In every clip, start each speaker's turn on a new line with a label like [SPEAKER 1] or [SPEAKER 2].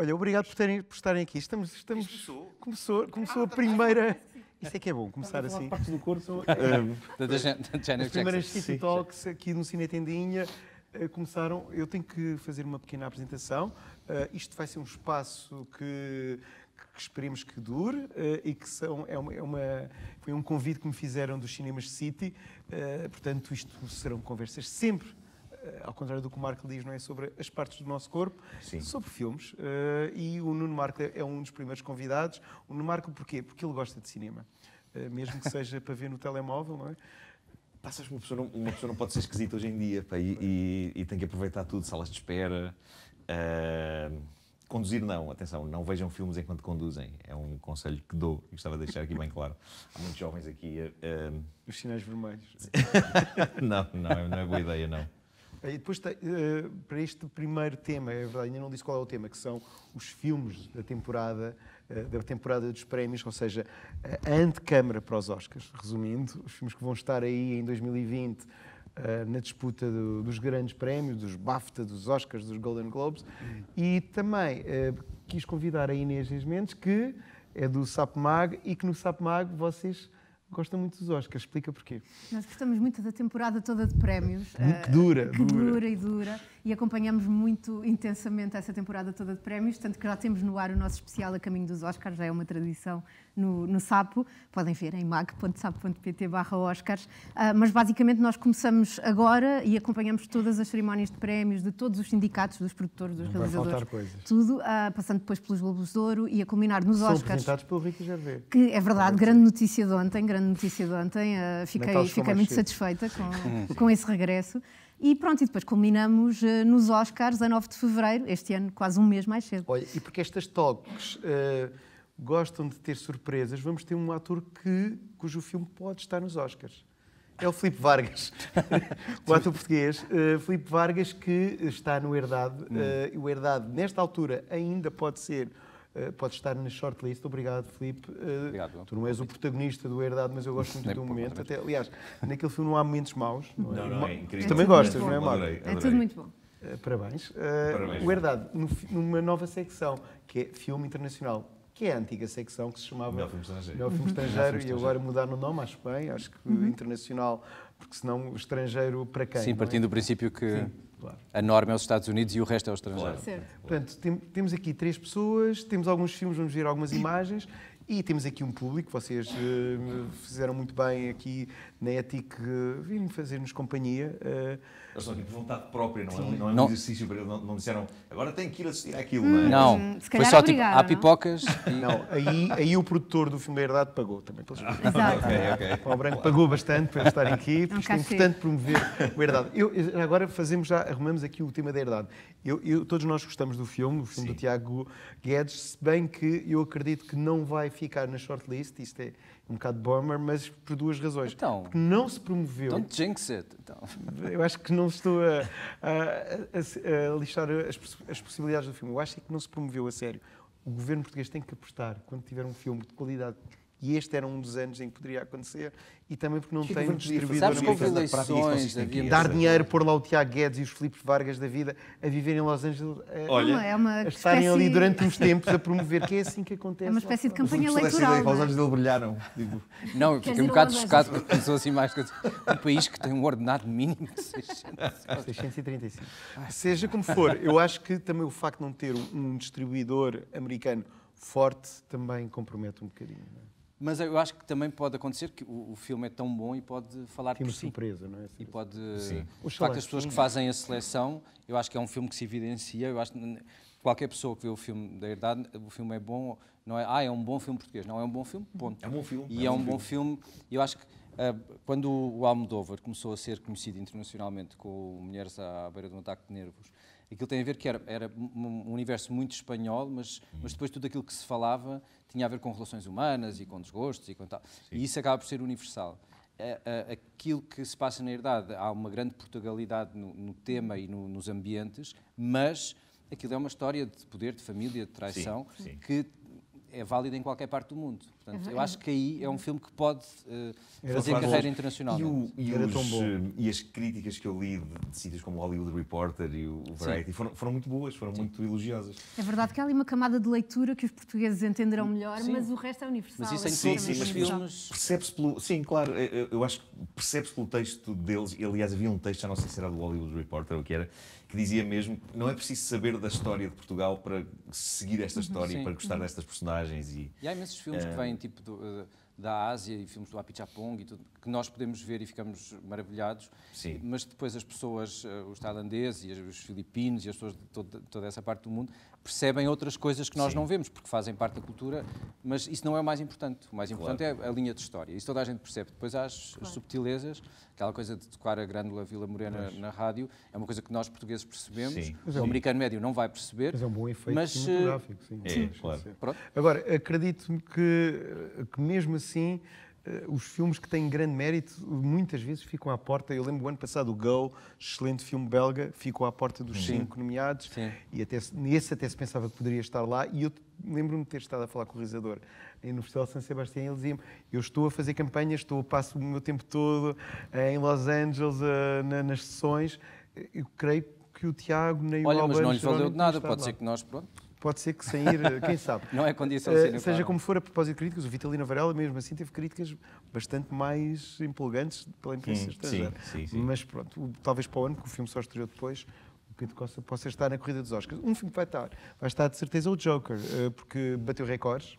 [SPEAKER 1] Olha, obrigado por, terem, por estarem aqui. Estamos, estamos, começou? Começou, começou ah, a primeira. Tá Isso é que é bom, começar Estava assim. partes do corpo é. são. As primeiras City Talks aqui no Cine Tendinha eh, começaram. Eu tenho que fazer uma pequena apresentação. Uh, isto vai ser um espaço que, que esperemos que dure uh, e que são, é uma, é uma, foi um convite que me fizeram dos Cinemas City. Uh, portanto, isto serão conversas sempre eh, ao contrário do que o Marco diz, não é sobre as partes do nosso corpo, Sim. sobre filmes. Eh, e o Nuno Marco é um dos primeiros convidados. O Nuno Marco porquê? Porque ele gosta de cinema. Eh, mesmo que seja para ver no telemóvel, não é?
[SPEAKER 2] Passas uma pessoa, não, uma pessoa não pode ser esquisita hoje em dia, pá, e, e, e, tem que aproveitar tudo, salas de espera. Uh, conduzir não, atenção, não vejam filmes enquanto conduzem. É um conselho que dou e gostava de deixar aqui bem claro. Há muitos jovens aqui. Uh, Os sinais vermelhos. não, não, não é boa ideia, não.
[SPEAKER 1] E depois, eh, para este primeiro tema, é verdade, ainda não disse qual é o tema, que são os filmes da temporada, eh, da temporada dos prémios, ou seja, a antecâmara para os Oscars. Resumindo, os filmes que vão estar aí em 2020 eh, na disputa dos grandes prémios, dos BAFTA, dos Oscars, dos Golden Globes. E também quis convidar a Inês Mendes, que é do SAPMAG e que no SAPMAG vocês gosta muito dos Oscars. Explica porquê.
[SPEAKER 3] Nós gostamos muito da temporada toda de prémios. Que ah, dura, que dura. dura e dura e acompanhamos muito intensamente essa temporada toda de prémios, tanto que já temos no ar o nosso especial A Caminho dos Oscars, já é uma tradição no, no Sapo, podem ver em mag.sapo.pt barra Oscars, uh, mas basicamente nós começamos agora e acompanhamos todas as cerimónias de prémios de todos os sindicatos, dos produtores, dos Não realizadores, tudo, uh, passando depois pelos Globos de Ouro e a culminar nos São Oscars. apresentados
[SPEAKER 1] pelo Ricky Gervais.
[SPEAKER 3] Que é verdade, é grande notícia de ontem, grande notícia de ontem, uh, fiquei, fiquei muito satisfeita com, com esse regresso. E pronto, e depois culminamos uh, nos Oscars a 9 de fevereiro, este ano quase um mês mais cedo.
[SPEAKER 1] Olha, e porque estas toques uh, eh, gostam de ter surpresas, vamos ter um ator que, cujo filme pode estar nos Oscars. É o Filipe Vargas, o ator português. Uh, Filipe Vargas que está no Herdade. Uh, hum. o Herdade, nesta altura, ainda pode ser eh, pode estar na shortlist. Obrigado, Filipe. Eh, Obrigado. Tu não és o protagonista do Herdade, mas eu gosto muito do momento. Até, aliás, naquele filme não há momentos maus. Não, é? não, é incrível. Tu também gostas, não é, Marco? É tudo muito bom. Eh, parabéns. Parabéns. O Herdade, numa nova secção, que é filme internacional que é a antiga secção que se chamava Melhor Filme Estrangeiro, Melhor filme estrangeiro e agora mudaram o nome, acho bem, acho que uhum. internacional, porque senão estrangeiro para quem? Sim, é? partindo é? do princípio que. Sim
[SPEAKER 4] Claro. A norma é os Estados Unidos e o resto é o estrangeiro. Claro.
[SPEAKER 1] Portanto, tem, temos aqui três pessoas, temos alguns filmes, vamos ver algumas imagens. E temos aqui um público, vocês uh, fizeram muito bem aqui na ETIC uh, eh, virem fazer-nos companhia. Uh, Eles estão aqui por vontade própria, não, é, não é, um exercício para
[SPEAKER 2] não, não disseram agora tem que ir assistir àquilo, é? hum, não tipo, Não, foi só obrigada, tipo, há pipocas. E... Não, aí, aí o produtor do filme da Herdade pagou também. Pelos... Ah, Exato. okay, okay. O Paulo Branco pagou bastante para
[SPEAKER 1] estarem aqui, é porque isto é importante promover o Herdade. Eu, agora fazemos já, arrumamos aqui o tema da Herdade. Eu, eu todos nós gostamos do filme, o filme sim. do Tiago Guedes, se bem que eu acredito que não vai ficar na shortlist, isto é um bocado bomber, mas por duas razões. Então, Porque não se promoveu. Don't
[SPEAKER 4] jinx it. Então. Eu acho
[SPEAKER 1] que não estou a, a, a, a lixar as, as possibilidades do filme. Eu acho é que não se promoveu a sério. O governo português tem que apostar, quando tiver um filme de qualidade e este era um dos anos em que poderia acontecer, e também porque não que tem um distribuidor Sabes, houve eleições, dar dinheiro, pôr lá o Tiago Guedes e os Filipe Vargas da vida a
[SPEAKER 4] viverem em Los Angeles, a, eh,
[SPEAKER 1] Olha, é uma a estarem espécie... ali durante uns tempos a promover, que é assim que acontece. É uma espécie
[SPEAKER 3] de campanha eleitoral. É? Os anos
[SPEAKER 4] dele brilharam. Digo. Não, eu fiquei um bocado chocado porque pensou assim mais que é um país que tem um ordenado mínimo de 635. Seja como
[SPEAKER 1] for, eu acho que também o facto de não ter um distribuidor americano forte também
[SPEAKER 4] compromete um bocadinho. Não é? Mas eu acho que também pode acontecer que o, o filme é tão bom e pode falar filme por si. surpresa, não é? E pode... Sim. De facto, as pessoas que fazem a seleção, eu acho que é um filme que se evidencia, eu acho qualquer pessoa que vê o filme da herdade, o filme é bom, não é, ah, é um bom filme português, não, é um bom filme, ponto. É um bom filme. E é, é um, bom filme. filme, eu acho que uh, quando o Almodóvar começou a ser conhecido internacionalmente com Mulheres à beira de um ataque de nervos, aquilo tem a ver que era, era um universo muito espanhol, mas, mas depois tudo aquilo que se falava tinha a ver com relações humanas e com desgostos e com tal. Sim. E isso acaba por ser universal. Aquilo que se passa na herdade, há uma grande portugalidade no, no tema e no, nos ambientes, mas aquilo é uma história de poder, de família, de traição, sim, sim. que é válido em qualquer parte do mundo. Portanto, uhum. eu acho que aí é um filme que pode uh, fazer carreira internacional. E, e, eh,
[SPEAKER 2] e, as críticas que eu li de, de sítios como o Hollywood Reporter e o Variety foram, foram, muito boas, foram Sim. muito elogiosas.
[SPEAKER 3] É verdade que há ali uma camada de leitura que os portugueses entenderão melhor, Sim. mas o resto é universal. Mas isso é é Sim, todos filmes...
[SPEAKER 2] Percebe-se pelo... Sim, claro, eu, eu acho que percebe-se pelo texto deles, e, aliás havia um texto, já não sei se era do Hollywood Reporter ou o que era, que dizia mesmo que não é preciso saber da história de Portugal para seguir esta uhum. história e para gostar uhum. destas personagens. E, e há imensos filmes uh... que eh, vêm
[SPEAKER 4] tipo do, eh, da Ásia e filmes do Apichapong e tudo, que nós podemos ver e ficamos maravilhados, Sim. mas depois as pessoas, eh, os tailandeses e os filipinos e as pessoas de toda, toda essa parte do mundo, percebem outras coisas que nós Sim. não vemos, porque fazem parte da cultura, mas isso não é o mais importante. O mais importante claro. é a linha de história. Isso toda a gente percebe. Depois há as, claro. as subtilezas, aquela coisa de tocar a grândula Vila Morena mas... na rádio, é uma coisa que nós portugueses percebemos, sim. o é americano médio não vai perceber. Mas é um bom efeito mas, eh, cinematográfico, sim. É, sim. Claro.
[SPEAKER 1] Agora, acredito que, que mesmo assim eh, os filmes que têm grande mérito muitas vezes ficam à porta. Eu lembro o ano passado, o Go, excelente filme belga, ficou à porta dos Sim. cinco nomeados. Sim. E até, nesse até se pensava que poderia estar lá. E eu lembro-me de ter estado a falar com o realizador no Festival de São Sebastião. Ele dizia-me: Eu estou a fazer campanha estou, passo o meu tempo todo eh, em Los Angeles, eh, na, nas sessões. Eu creio que o Tiago nem Olha, o Olha, mas não lhe valeu de nada. Pode lá. ser que nós, pronto pode ser que sem ir, eh, quem sabe. Não é condição uh, Seja claro. como for, a propósito de críticas, o Vitalino Varela mesmo assim teve críticas bastante mais empolgantes pela imprensa sim, estrangeira. Sim, sim, Mas pronto, talvez para o ano, que o filme só estreou depois, o Pedro Costa possa estar na corrida dos Oscars. Um filme que vai estar, vai estar de certeza o Joker, eh, porque bateu recordes,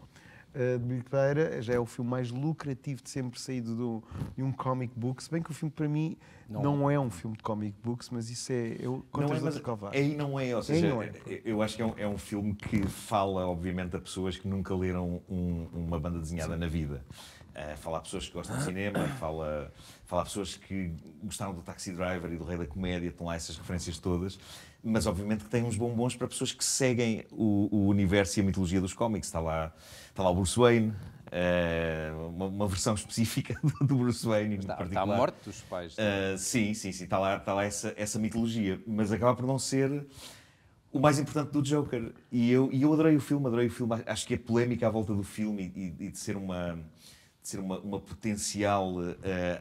[SPEAKER 1] eh, de bilheteira, já é o filme mais lucrativo de sempre saído do, de um comic book. Se bem que o filme, para mim, não, não é um filme de comic books, mas isso é. Eu, é não é, mas aí não é, ou seja,
[SPEAKER 2] é, é. eu acho que é um, é um, filme que fala, obviamente, a pessoas que nunca leram um, uma banda desenhada Sim. na vida. Uh, fala a pessoas que gostam de cinema, fala, fala a pessoas que gostaram do Taxi Driver e do Rei da Comédia, estão lá essas referências todas, mas obviamente que tem uns bombons para pessoas que seguem o, o universo e a mitologia dos cómics. Está lá Está lá o Bruce Wayne, Uh, uma, uma, versão específica do Bruce Wayne. Está, particular. está morto os pais. Uh, sim, sim, sim. Está lá, está lá essa, essa mitologia. Mas acaba por não ser o mais importante do Joker. E eu, e eu adorei o filme, adorei o filme. Acho que a polémica à volta do filme e, e de ser uma ser uma, uma potencial uh,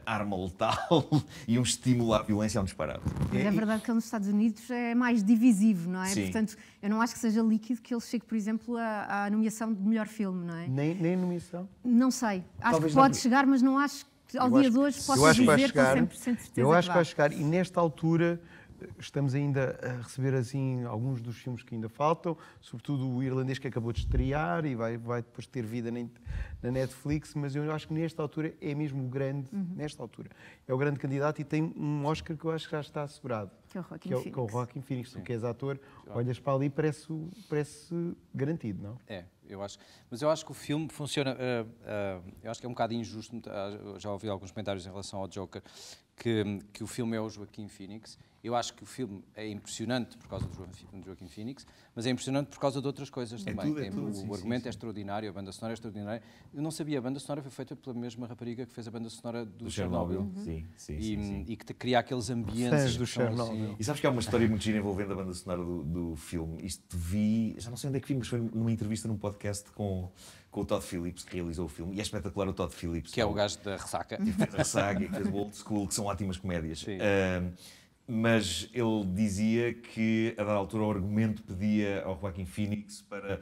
[SPEAKER 2] arma letal e um estímulo à violência é um disparate. Mas é, é verdade
[SPEAKER 3] que ele nos Estados Unidos é mais divisivo, não é? Sim. Portanto, eu não acho que seja líquido que ele chegue, por exemplo, à, nomeação de melhor filme, não é?
[SPEAKER 1] Nem, nem nomeação?
[SPEAKER 3] Não sei. Acho Talvez que pode não... chegar, mas não acho que ao eu dia acho, de hoje possa dizer com 100% certeza. Eu acho que vai chegar e
[SPEAKER 1] nesta altura estamos ainda a receber assim alguns dos filmes que ainda faltam, sobretudo o irlandês que acabou de estrear e vai, vai depois ter vida na Netflix, mas eu acho que nesta altura é mesmo o grande, uhum. nesta altura, é o grande candidato e tem um Oscar que eu acho que já está assegurado. Que é o Rockin' Phoenix. Que é o Rockin' Phoenix, tu que és ator, olhas para ali e parece, parece garantido, não?
[SPEAKER 4] É, eu acho. Mas eu acho que o filme funciona, uh, uh, eu acho que é um bocado injusto, ah, já ouvi alguns comentários em relação ao Joker, que, que o filme é o Joaquim Phoenix, eu acho que o filme é impressionante por causa do Joaquim Phoenix, mas é impressionante por causa de outras coisas é também. Tudo, é tudo, o, sim, argumento é sim, é extraordinário, a banda sonora é extraordinária. Eu não sabia, a banda sonora foi feita pela mesma rapariga que fez a banda sonora do, do Chernobyl. Chernobyl. Uhum. Sim,
[SPEAKER 2] sim, e, e, que cria aqueles ambientes. do assim Chernobyl. Assim... E sabes que há uma história muito gira envolvendo a banda sonora do, do filme. Isto vi, já não sei onde é que vi, mas foi numa entrevista num podcast com, com o Todd Phillips, que realizou o filme. E é espetacular o Todd Phillips. Que é o gajo da ressaca. Que fez a ressaca e fez o Old School, que são ótimas comédias. Sim mas ele dizia que, a dada altura, o argumento pedia ao Joaquim Phoenix para,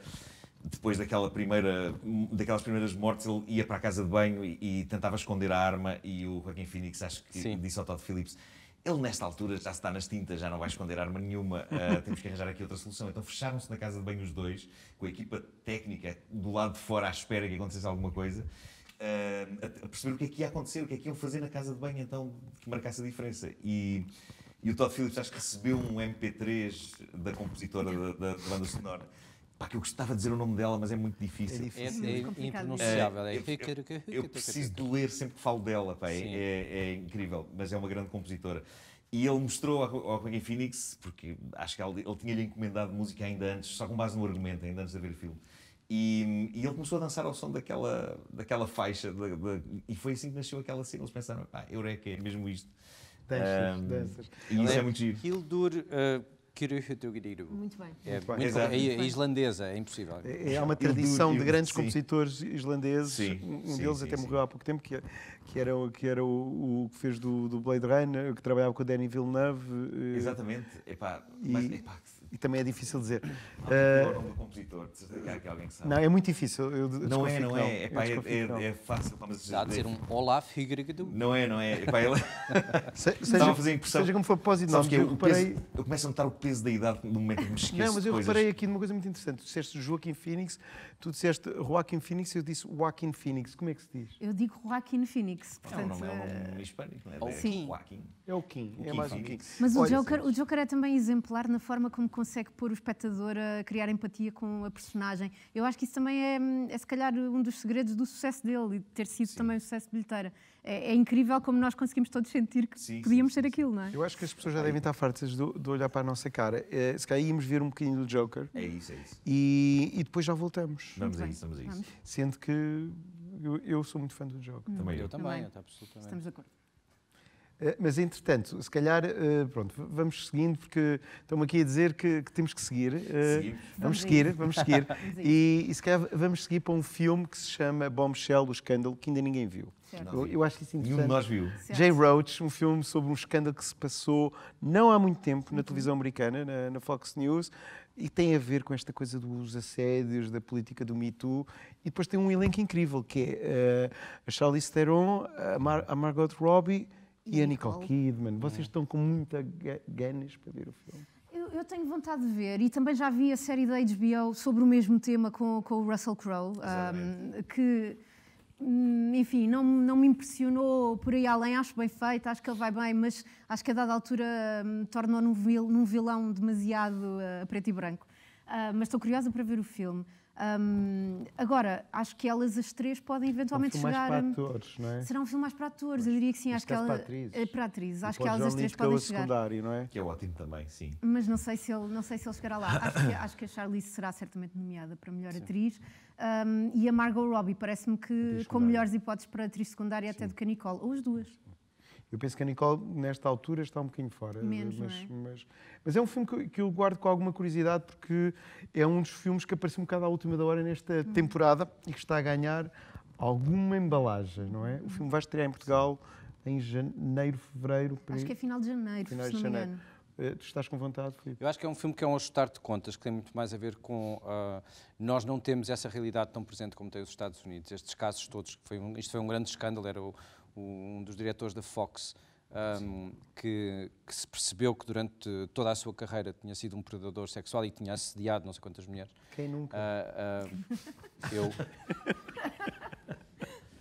[SPEAKER 2] depois daquela primeira, daquelas primeiras mortes, ele ia para a casa de banho e, e tentava esconder a arma e o Joaquim Phoenix, acho que Sim. disse ao Todd Phillips, ele nesta altura já está nas tintas, já não vai esconder arma nenhuma, uh, temos que arranjar aqui outra solução. Então fecharam-se na casa de banho os dois, com a equipa técnica do lado de fora à espera que acontecesse alguma coisa, uh, a perceber o que é que ia acontecer, o que é que iam fazer na casa de banho, então que marcasse a diferença. E e o Todd Phillips acho que recebeu um MP3 da compositora da, da, banda sonora. Pá, que eu gostava de dizer o nome dela, mas é muito difícil. É, difícil. é, é, é impronunciável. É, é, eu, eu, preciso de ler sempre que falo dela, pá, é, é, é, incrível, mas é uma grande compositora. E ele mostrou ao, ao Joaquim Phoenix, porque acho que ele, ele tinha-lhe encomendado música ainda antes, só com base no argumento, ainda antes de ver o filme. E, e, ele começou a dançar ao som daquela, daquela faixa, de, de, e foi assim que nasceu aquela cena. Eles pensaram, pá, Eureka, é mesmo isto. Danças, um, danças. E isso é, é, muito giro. Hildur uh, Kiruhutugiriru.
[SPEAKER 4] Muito bem. É, muito bem. é, é islandesa, é impossível. É, é uma tradição Hildur, de grandes Hildur,
[SPEAKER 1] compositores islandeses. Sim, um sim, deles sim, até morreu há pouco tempo, que, que era, que era o, o que fez do, do, Blade Runner, que trabalhava com o Danny Villeneuve. Eh, Exatamente. Epá, e, mas, epá, e também é difícil dizer. Não, uh, ah, compositor,
[SPEAKER 2] de certeza que há aqui alguém que sabe. Não, é muito difícil. Eu não é, não é. É, pá, é, é, é fácil. Pá, dizer Dá de ser um Olaf Hygregedu. Não é, não é. é pá, ele... Se, seja, fazer impressão. seja como for propósito, não, é eu, reparei... Peso, eu começo a notar o peso da idade no momento
[SPEAKER 1] que me esqueço Não, mas eu coisas. reparei aqui numa coisa muito interessante. Tu disseste Joaquim Phoenix, tu disseste Joaquim Phoenix, eu disse Joaquim Phoenix. Como é que se diz?
[SPEAKER 3] Eu digo Joaquim Phoenix. Portanto, não, não, é um nome
[SPEAKER 1] é
[SPEAKER 2] é- hispânico, não é?
[SPEAKER 1] Sim. Joaquim. É o Kim. É mais o Kim. Mas o
[SPEAKER 3] Joker é também exemplar na forma como consegue pôr o espectador a criar empatia com a personagem. Eu acho que isso também é, é se calhar, um dos segredos do sucesso dele e de ter sido sim. também um sucesso de bilheteira. É, é, incrível como nós conseguimos todos sentir que sim, podíamos sim, ser aquilo, não é?
[SPEAKER 1] Eu acho que as pessoas já devem estar fartas de, de olhar para a nossa cara. É, se calhar íamos ver um bocadinho do Joker. É isso, é isso. E, e depois já voltamos. Vamos a isso, vamos a isso. Sendo que eu, eu, sou muito fã do Joker. Também hum, eu. eu também, eu, absolutamente. Estamos de acordo. Eh, mas, entretanto, se calhar, eh, pronto, vamos seguindo, porque estão aqui a dizer que, que temos que seguir. Vamos eh, seguir, vamos seguir. E, e, se calhar vamos seguir para um filme que se chama Bombshell, o escândalo, que ainda ninguém viu. Eu, eu, acho isso interessante. Nenhum nós viu. Jay Roach, um filme sobre um escândalo que se passou não há muito tempo na uhum. televisão americana, na, na Fox News, e tem a ver com esta coisa dos assédios, da política do Me Too, e depois tem um elenco incrível, que é uh, a Charlize Theron, a, Mar a Margot Robbie, e, a Nicole Kidman. Vocês é. estão com muita ganas para ver o filme.
[SPEAKER 3] Eu, eu, tenho vontade de ver e também já vi a série da HBO sobre o mesmo tema com, com o Russell Crowe, um, que hum, enfim, não, não me impressionou por aí além, acho bem feito, acho que ele vai bem, mas acho que a dada altura um, tornou num, num vilão demasiado uh, preto e branco. Uh, mas estou curiosa para ver o filme. Um, agora, acho que elas as três podem eventualmente um chegar. Mais para atores, não é? um filme mais para atores, eu diria que sim. Acho é que, ela, para atrizes. Eh, para atrizes. Acho que elas as três podem chegar.
[SPEAKER 2] secundário, não é? Que é ótimo também, sim.
[SPEAKER 3] Mas não sei se ele, não sei se ele chegará lá. Acho que, acho que a Charlize será certamente nomeada para melhor sim. atriz. Um, e a Margot Robbie parece-me que com melhores hipóteses para atriz secundária sim. até do que a Nicole. Ou as duas.
[SPEAKER 1] Eu penso que a Nicole, nesta altura, está um bocadinho fora. Menos, mas, é? Mas, mas é um filme que, que eu guardo com alguma curiosidade, porque é um dos filmes que apareceu um bocado à última da hora nesta hum. temporada e que está a ganhar alguma embalagem, não é? O filme vai estrear em Portugal em janeiro, fevereiro. Acho que é
[SPEAKER 3] final de janeiro, final de janeiro.
[SPEAKER 1] Eh, tu estás com vontade, Filipe?
[SPEAKER 4] Eu acho que é um filme que é um ajustar de contas, que tem muito mais a ver com. Uh, nós não temos essa realidade tão presente como tem os Estados Unidos. Estes casos todos, que foi um, isto foi um grande escândalo, era o, um dos diretores da Fox, um, que, que, se percebeu que durante toda a sua carreira tinha sido um predador sexual e tinha assediado não sei quantas mulheres. Quem nunca? Uh, uh, eu.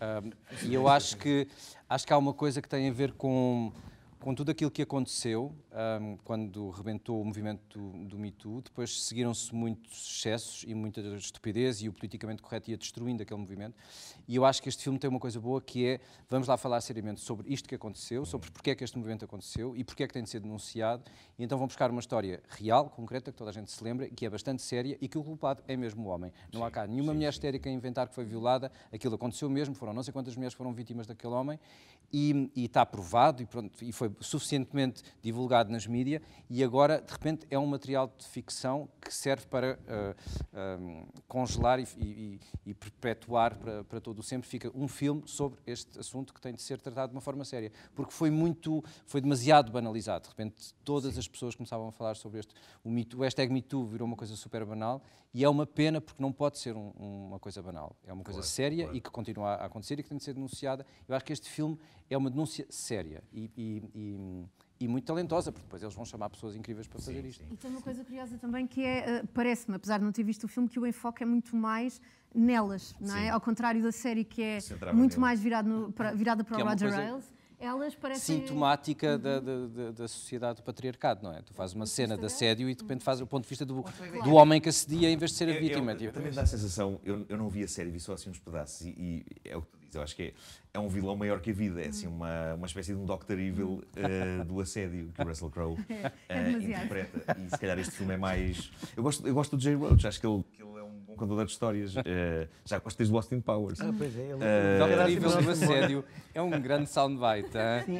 [SPEAKER 4] uh, e eu acho que, acho que há uma coisa que tem a ver com, com tudo aquilo que aconteceu um, quando rebentou o movimento do, do Me Too. Depois seguiram-se muitos excessos e muita estupidez e o politicamente correto ia destruindo aquele movimento. E eu acho que este filme tem uma coisa boa que é, vamos lá falar seriamente sobre isto que aconteceu, sobre porque é que este movimento aconteceu e porque é que tem de ser denunciado. E então vamos buscar uma história real, concreta, que toda a gente se lembra, que é bastante séria e que o culpado é mesmo o homem. Não sim, há cá nenhuma sim, mulher histérica a inventar que foi violada, aquilo aconteceu mesmo, foram não sei quantas mulheres foram vítimas daquele homem e, está provado e, pronto, e foi suficientemente divulgado nas mídias e agora, de repente, é um material de ficção que serve para uh, eh, um, ehm, congelar e, e, e perpetuar para, para, todo o sempre. Fica um filme sobre este assunto que tem de ser tratado de uma forma séria, porque foi muito, foi demasiado banalizado. De repente, todas Sim. as pessoas começavam a falar sobre este. O, o hashtag MeToo virou uma coisa super banal e é uma pena porque não pode ser um, uma coisa banal. É uma coisa claro, séria claro. e que continua a acontecer e que tem de ser denunciada. Eu acho que este filme é uma denúncia séria e, e, e e muito talentosa, porque depois eles vão chamar pessoas incríveis para fazer sim, isto. Sim. E
[SPEAKER 3] tem uma coisa curiosa também que é, eh, parece-me, apesar de não ter visto o filme, que o enfoque é muito mais nelas, não é? Sim. Ao contrário da série que é muito nele. mais virado no, para, virada para que o é Roger é Ailes. Elas parecem...
[SPEAKER 4] Sintomática uhum. da, da, da, sociedade do patriarcado, não é? Tu fazes uma cena de assédio e de repente fazes o ponto de vista do, do homem
[SPEAKER 2] que assedia em vez de ser a vítima. Eu, eu, tipo, Também é dá a sensação, eu, eu não vi a série, vi só assim uns pedaços e, e é o que Hades. Eu acho que é, é um vilão maior que a vida, é assim uhum. uma, uma espécie de um Doctor Evil uh, do assédio que o Russell Crowe uh, é eh, interpreta. E se calhar este filme é mais. Eu gosto, eu gosto do Jay Roach, acho que ele, que ele é um bom contador de histórias. Uh, já gosto desde do Austin Powers. Ah, pois é, ele é Doctor Evil do assédio
[SPEAKER 4] é um grande soundbite.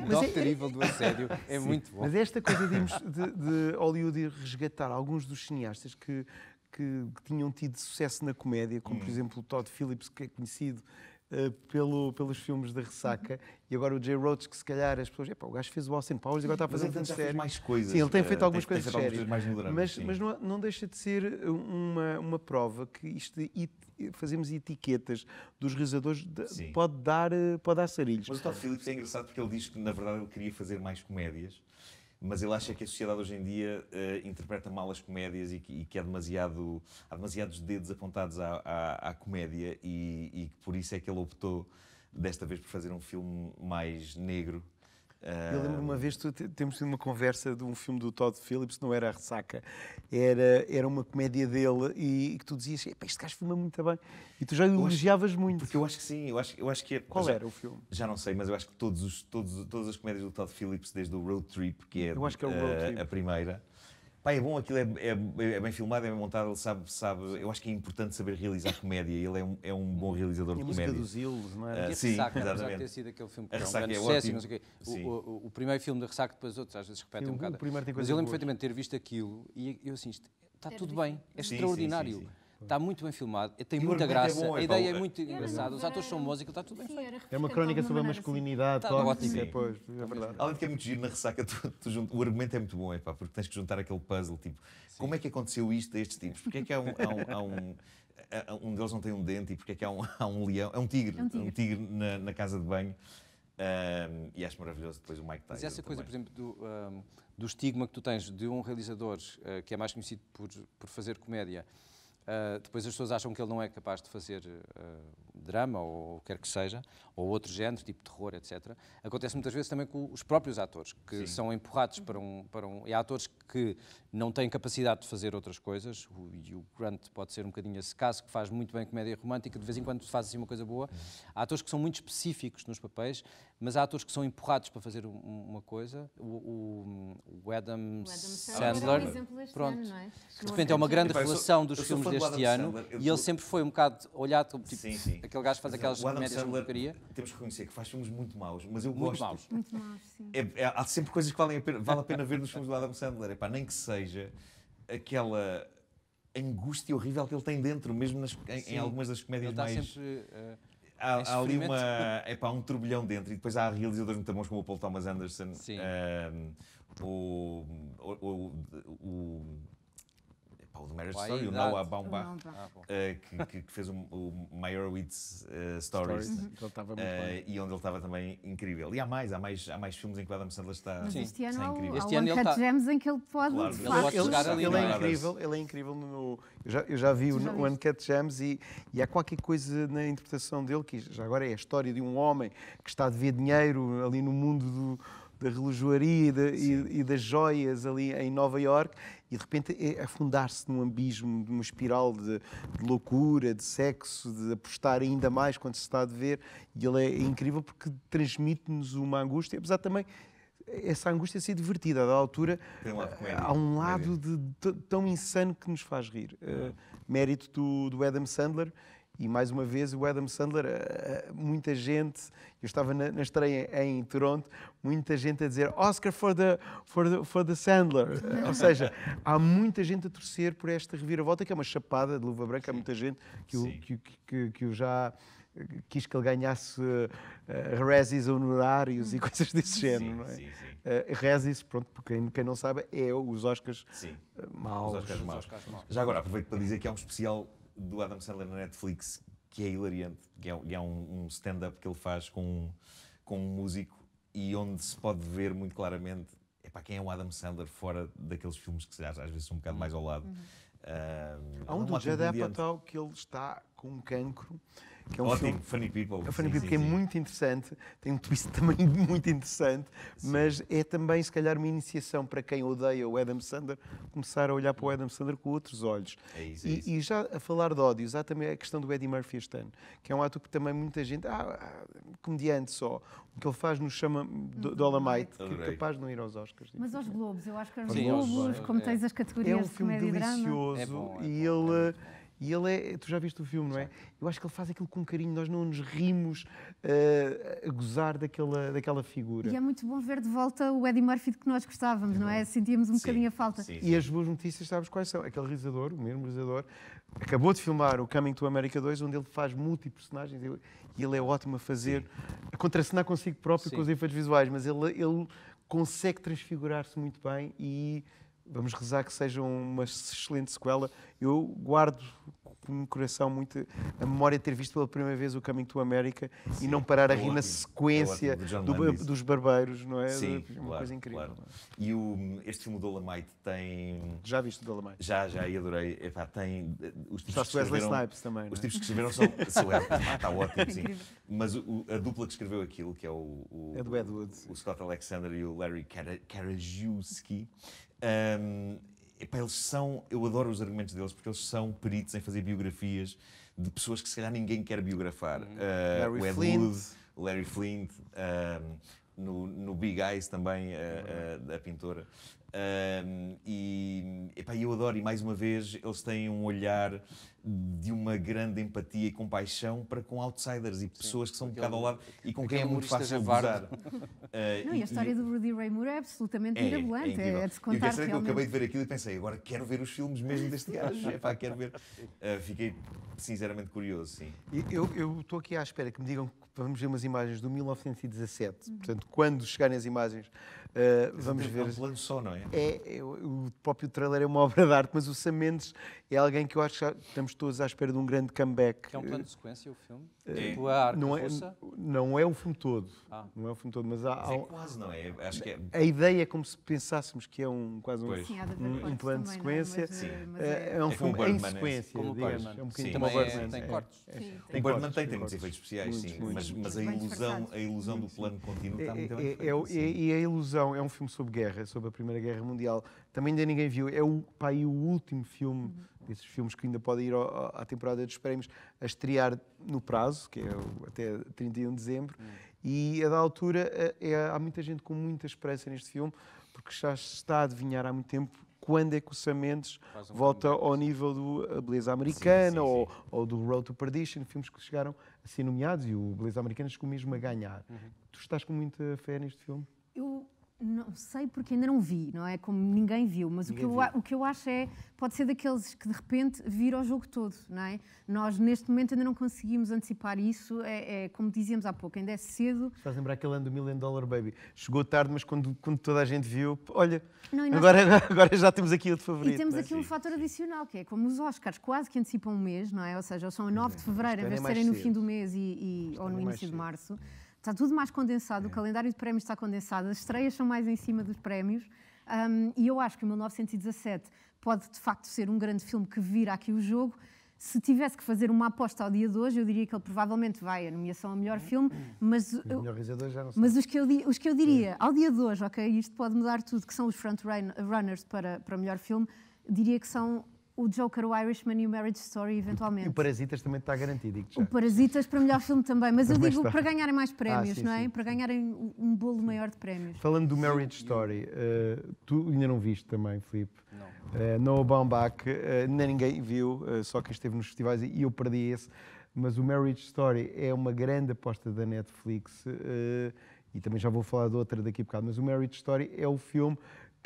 [SPEAKER 4] Doctor é, é... Evil do assédio é Sim. muito bom. Mas esta coisa de,
[SPEAKER 1] de Hollywood ir resgatar alguns dos cineastas que que, que, tinham tido sucesso na comédia, como hum. por exemplo o Todd Phillips, que é conhecido, eh, pelo, pelos filmes de ressaca e agora o Jay Roach que se calhar as pessoas, o gajo fez o Austin Powers e agora está a fazer mais coisas. Sim, ele tem feito eh, algumas tem, coisas tem sérias. Mais mas mas não, não, deixa de ser eh, uma, uma prova que isto it, fazemos etiquetas dos realizadores pode dar pode dar sarilhos. Mas o Todd
[SPEAKER 2] Phillips é engraçado porque ele diz que na verdade ele queria fazer mais comédias mas ele acha que a sociedade hoje em dia uh, interpreta mal as comédias e que, e que há, demasiado, há demasiados dedos apontados à, à, à comédia e, e, por isso é que ele optou desta vez por fazer um filme mais negro eu lembro uma vez, que temos tido uma
[SPEAKER 1] conversa de um filme do Todd Phillips, não era a ressaca, era, era uma comédia dele e, e que tu dizias, este gajo filma muito bem. E tu já o elogiavas muito.
[SPEAKER 2] Porque eu acho que sim, eu acho, eu acho que... É- Qual já, era o filme? Já não sei, mas eu acho que todos os, todos, todas as comédias do Todd Phillips, desde o Road Trip, que é, que é uh, a primeira... Pá, é bom, aquilo é, é, é, bem filmado, é bem montado, ele sabe, sabe. Eu acho que é importante saber realizar comédia. Ele é um, é um bom realizador e de comédia. A música dos Ilhos, não é? Uh, sim, ressaca, exatamente. De ter sido aquele filme que a era é um é sucesso, o, o, o, o,
[SPEAKER 4] primeiro filme da Ressaca, depois outros às vezes repetem um bocado. Mas eu lembro perfeitamente perfeitamente ter visto aquilo e eu assim, está é tudo bem, é sim, extraordinário. Sim, sim, Está muito bem filmado, tem e muita é graça, é, é bom, é a ideia é muito é engraçada, os atores são bons e está tudo bem feito. É uma crónica sobre a assim. masculinidade, assim. tóxica, é Sim. pois,
[SPEAKER 2] é verdade. Além de que é muito giro na ressaca, tu, tu junto, o argumento é muito bom, epá, porque tens que juntar aquele puzzle, tipo, Sim. como é que aconteceu isto a estes tipos? Porquê é que há um, há um, há um um deles não tem um dente e porque é que há um, há um leão, é um tigre, é um tigre, um tigre na, na, casa de banho. Um, e acho maravilhoso depois o Mike Tyson. Mas essa coisa, também. por exemplo,
[SPEAKER 4] do, do estigma que tu tens de um realizador uh, que é mais conhecido por, por fazer comédia ah, depois as pessoas acham que ele não é capaz de fazer uh, drama ou o que quer que seja, ou outro género, tipo terror, etc., acontece muitas vezes também com os próprios atores, que Sim. são empurrados para um, para um. E há atores que não têm capacidade de fazer outras coisas, o, e o Grant pode ser um bocadinho esse caso, que faz muito bem comédia romântica, de vez em quando faz assim uma coisa boa. Uhum. Há atores que são muito específicos nos papéis, mas há atores que são empurrados para fazer um, uma coisa. O, o, o Adam, o Adam Sandler. É pronto, ano, é? de repente é uma grande revelação dos filmes deste ano, e ele sempre foi um bocado olhado como tipo. Sim, sim aquele gajo faz aquelas comédias de
[SPEAKER 2] porcaria. Temos que reconhecer que faz filmes muito maus, mas eu muito gosto. Maus. Muito maus. Sim. É, é, há sempre coisas que valem a pena, vale a pena ver nos filmes do Adam Sandler. Epá, nem que seja aquela angústia horrível que ele tem dentro, mesmo nas, em, em, algumas das comédias ele tá mais.
[SPEAKER 4] Sempre, uh,
[SPEAKER 2] há, há ali uma, epá, um turbilhão dentro, e depois há realizadores muito bons como o Paul Thomas Anderson, um, ehm, o, o, o Pá, o do Marriage Story, o Noah Baumbach, ah, uh, que, que, fez o, o Meyerowitz uh, eh, Stories, Stories. Né? uh, e onde ele estava também incrível. E há mais, há mais, há mais filmes em que o Adam Sandler está, Mas este ano, está incrível. Este ano está... Gems em que ele pode, claro, ele,
[SPEAKER 3] pode ali, é? ele
[SPEAKER 1] é incrível, ele é incrível no... Eu já, eu já vi já o, o Uncut Gems e, e há qualquer coisa na interpretação dele que já agora é a história de um homem que está a dever dinheiro ali no mundo do da relojoaria e, e, e, das joias ali em Nova York e de repente é afundar-se num abismo, numa espiral de, de, loucura, de sexo, de apostar ainda mais quando se está a dever. E ele é, é incrível porque transmite-nos uma angústia, apesar também essa angústia ser divertida. Da altura, um eh, há um lado de, de, tão insano que nos faz rir. Uh, mérito do, do Adam Sandler e mais uma vez o Adam Sandler, eh, eh, muita gente, eu estava na, na estreia em Toronto, muita gente a dizer Oscar for the, for the, for the Sandler. Ou seja, há muita gente a torcer por esta reviravolta, que é uma chapada de luva branca, há muita gente que o, que, que, que o já eh, quis que ele ganhasse uh, resis honorários e coisas desse género, não é? Sim, sim. Uh, resis, pronto, porque quem, quem, não sabe, é os Oscars sim. maus. Os Oscars maus. Os
[SPEAKER 2] Oscars maus. Já agora aproveito para dizer que há um especial do Adam Sandler na Netflix que é hilariante, que é, que é um, um stand-up que ele faz com um, com um músico e onde se pode ver muito claramente é para quem é o Adam Sandler fora daqueles filmes que às, às vezes são um bocado mais ao lado. Uhum. Uhum. Há um do Judd Apatow
[SPEAKER 1] que ele está com um cancro que é um Ótimo, filme. Funny People. É Funny sim, People, é sim, que sim. é muito interessante, tem um twist também muito interessante, mas é também, se calhar, uma iniciação para quem odeia o Adam Sandler, começar a olhar para o Adam Sandler com outros olhos. É isso, e, é isso. e já a falar de ódios, há também a questão do Eddie Murphy este ano, que é um ato que também muita gente, ah, ah comediante só, o que ele faz nos chama Dolomite, que é capaz de não ir aos Oscars.
[SPEAKER 3] Mas aos Globos, eu acho que aos Globos, como é. tens as categorias é um filme de comédia delicioso drama. É bom, é
[SPEAKER 1] e ele e ele é. Tu já viste o filme, não é? Sim. Eu acho que ele faz aquilo com carinho, nós não nos rimos uh, a gozar daquela, daquela figura. E é
[SPEAKER 3] muito bom ver de volta o Eddie Murphy de que nós gostávamos, é não é? Sentíamos um sim. bocadinho a falta. Sim, e
[SPEAKER 1] as boas notícias, sabes quais são? Aquele risador, o mesmo risador, acabou de filmar o Coming to America 2, onde ele faz multi-personagens e ele é ótimo a fazer, a contracenar consigo próprio com os efeitos visuais, mas ele, ele consegue transfigurar-se muito bem e vamos rezar que seja uma excelente sequela. Eu guardo no coração muito a memória de ter visto pela primeira vez o Coming to America Sim, e não parar a rir na sequência do, dos barbeiros, não é? Sim,
[SPEAKER 2] uma claro, coisa incrível. Claro. É? E o, este filme do Dolomite tem. Já viste o Dolomite? Já, já, e adorei. Epá, tem. Os tipos Estás que Wesley Snipes também. Os é? tipos que escreveram são. são está ótimo, sim. Mas o, a dupla que escreveu aquilo, que é o. o é do Ed Wood. O Scott Alexander e o Larry Karaszewski, um, epá, eles são, eu adoro os argumentos deles porque eles são peritos em fazer biografias de pessoas que se calhar ninguém quer biografar. Uh, Larry o Flint. Wood, o Larry Flint, um, no, no, Big Eyes também, ah, uhum. ah, a, pintora. Um, e epá, eu adoro, e mais uma vez eles têm um olhar de uma grande empatia e compaixão para com outsiders e pessoas Sim, que são um bocado ao lado e com quem é muito fácil abusar. uh, eh, não, e, e a história e,
[SPEAKER 3] do Rudy Ray Moore é absolutamente é, é mirabolante. É, é, é de se contar. E o que é que eu acabei de
[SPEAKER 2] ver aquilo e pensei, agora quero ver os filmes mesmo deste gajo. pá, quero ver. Uh, fiquei sinceramente curioso, sim.
[SPEAKER 1] Eu estou aqui à espera que me digam que vamos ver umas imagens do 1917. Uhum. Portanto, quando chegarem as imagens, uh, vamos ver. É um plano só, não é? É, é? O próprio trailer é uma obra de arte, mas o Sam Mendes é alguém que eu acho que estamos todos à espera de um grande comeback. É um plano de sequência o filme? Eh, é. Tipo a arte não é, Não é o filme todo. Ah. Não é o filme todo, mas há. Mas é quase,
[SPEAKER 2] não é? Acho que é...
[SPEAKER 1] A ideia é como se pensássemos que é um, quase um, sim, um, um plano de é? sequência. Não, mas, é, sim. Eh, é, um filme em sequência, É um Birdman, é. é. tem cortes. Tem Birdman tem, tem muitos efeitos
[SPEAKER 2] especiais, sim. Mas a ilusão, a ilusão do plano contínuo é, está muito bem E
[SPEAKER 1] a ilusão é um filme sobre guerra, sobre a Primeira Guerra Mundial. Também ainda ninguém viu. É o, pá, o último filme uhum. desses filmes que ainda pode ir à temporada dos prémios, a estrear no prazo, que é até 31 de dezembro, uhum. e a da altura eh, é, há muita gente com muita esperança neste filme, porque já se está a adivinhar há muito tempo quando é que o Sam Mendes um volta ao nível do eh, Beleza Americana sim, sim, ou, ou, do Road to Perdition, filmes que chegaram a ser nomeados e o Beleza Americana chegou mesmo a ganhar. Uhum. Tu estás com muita fé neste filme?
[SPEAKER 3] Eu não sei porque ainda não vi, não é? Como ninguém viu, mas ninguém o, que eu, o que eu acho é, pode ser daqueles que de repente viram o jogo todo, não é? Nós neste momento ainda não conseguimos antecipar isso, é, é como dizíamos há pouco, ainda é cedo.
[SPEAKER 1] Estás a lembrar aquele ano do Million Dollar Baby? Chegou tarde, mas quando, quando toda a gente viu, olha, não, agora, nós... agora já temos aqui outro favorito. E temos é?
[SPEAKER 3] aqui um fator adicional, que é como os Oscars quase que antecipam um mês, não é? Ou seja, são a 9 é, de Fevereiro, em vez de é serem no fim do mês e, e ou no início de Março está tudo mais condensado, é. o calendário de prémios está condensado, as estreias são mais em cima dos prémios. Um, e eu acho que o 1917 pode de facto ser um grande filme que vira aqui o jogo. Se tivesse que fazer uma aposta ao dia de hoje, eu diria que ele provavelmente vai a nomeação ao é melhor hum. filme, mas, eu, melhor mas os, que eu, os que eu diria Sim. ao dia de hoje, ok, isto pode mudar tudo, que são os front runners para, para melhor filme, diria que são o Joker, o Irishman e o Marriage Story, eventualmente. E o
[SPEAKER 1] Parasitas também está garantido. O
[SPEAKER 3] Parasitas para melhor filme também, mas também eu digo está. para ganharem mais prémios, ah, sim, não é? Sim. Para ganharem um bolo maior de prémios.
[SPEAKER 1] Falando do Marriage Story, uh, tu ainda não viste também, Filipe? Não. Uh, Noah Baumbach, uh, eh, nem ninguém viu, uh, só quem esteve nos festivais e eu perdi esse. Mas o Marriage Story é uma grande aposta da Netflix e também já vou falar de outra daqui a bocado, mas o Marriage Story é o filme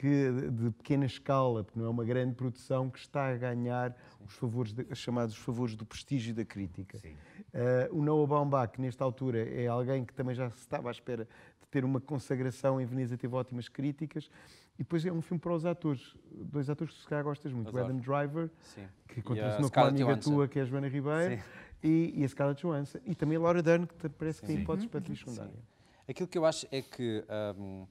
[SPEAKER 1] que, de pequena escala, porque não é uma grande produção, que está a ganhar os favores de, chamados favores do prestígio da crítica. Uh, o Noah Baumbach, nesta altura, é alguém que também já se estava à espera de ter uma consagração em Veneza, teve ótimas críticas. E depois é um filme para os atores, dois atores que se calhar gostas muito, o Adam Driver, Sim. que no com uma amiga tua, que é a Joana Ribeiro, e, e, a Scarlett Johansson, e também a Laura Dern, que parece Sim. que tem hipóteses uhum. para te secundária.
[SPEAKER 4] Aquilo que eu acho é que... Um,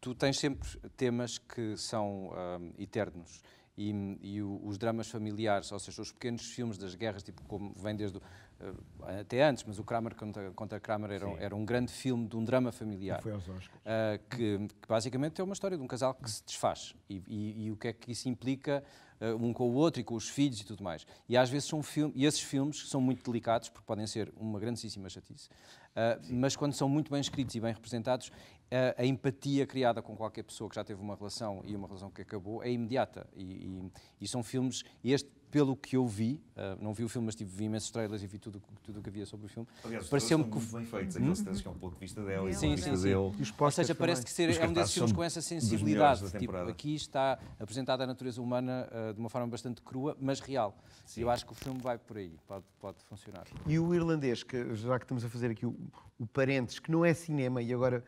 [SPEAKER 4] Tu tens sempre temas que são um, eternos e, e, os dramas familiares, ou seja, os pequenos filmes das guerras, tipo como vem desde o, eh, até antes, mas o Kramer contra, contra Kramer era, era, um grande filme de um drama familiar. E foi aos Oscars. Uh, que, que, basicamente é uma história de um casal que se desfaz e, e, e o que é que isso implica uh, um com o outro e com os filhos e tudo mais. E às vezes são filmes, e esses filmes são muito delicados porque podem ser uma grandíssima chatice, uh, mas quando são muito bem escritos e bem representados a, empatia criada com qualquer pessoa que já teve uma relação e uma relação que acabou é imediata. E, e, e são filmes, este, pelo que eu vi, uh, não vi o filme, mas tive, vi imensos trailers e vi tudo o que havia sobre o filme. Aliás, pareceu-me que. Muito bem feitos, hum? aqueles que é um pouco de vista dela sim, e sim, sim. dele. E Ou seja, parece que ser, é um desses filmes com essa sensibilidade. Tipo, aqui está apresentada a natureza humana uh, de uma forma bastante crua, mas real. Sim. E eu acho que o filme vai por aí, pode, pode funcionar.
[SPEAKER 1] E o irlandês, que já que estamos a fazer aqui o, o parênteses, que não é cinema, e agora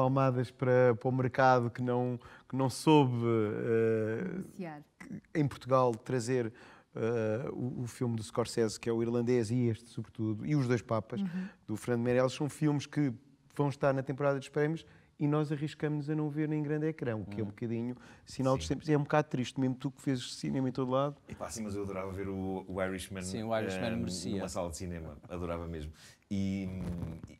[SPEAKER 1] palmadas para, para o mercado que não, que não soube uh, em Portugal trazer uh, o, o, filme do Scorsese, que é o irlandês, e este, sobretudo, e Os Dois Papas, uhum. do Fernando Meirelles, são filmes que vão estar na temporada dos prémios e nós arriscamos a não ver nem grande ecrã, o que hum. é um uhum. bocadinho sinal dos tempos. É um bocado triste, mesmo tu que fez cinema em todo lado.
[SPEAKER 2] E pá, sim, mas eu adorava ver o, o Irishman, sim, o Irishman um, eh, numa sala de cinema, adorava mesmo. E,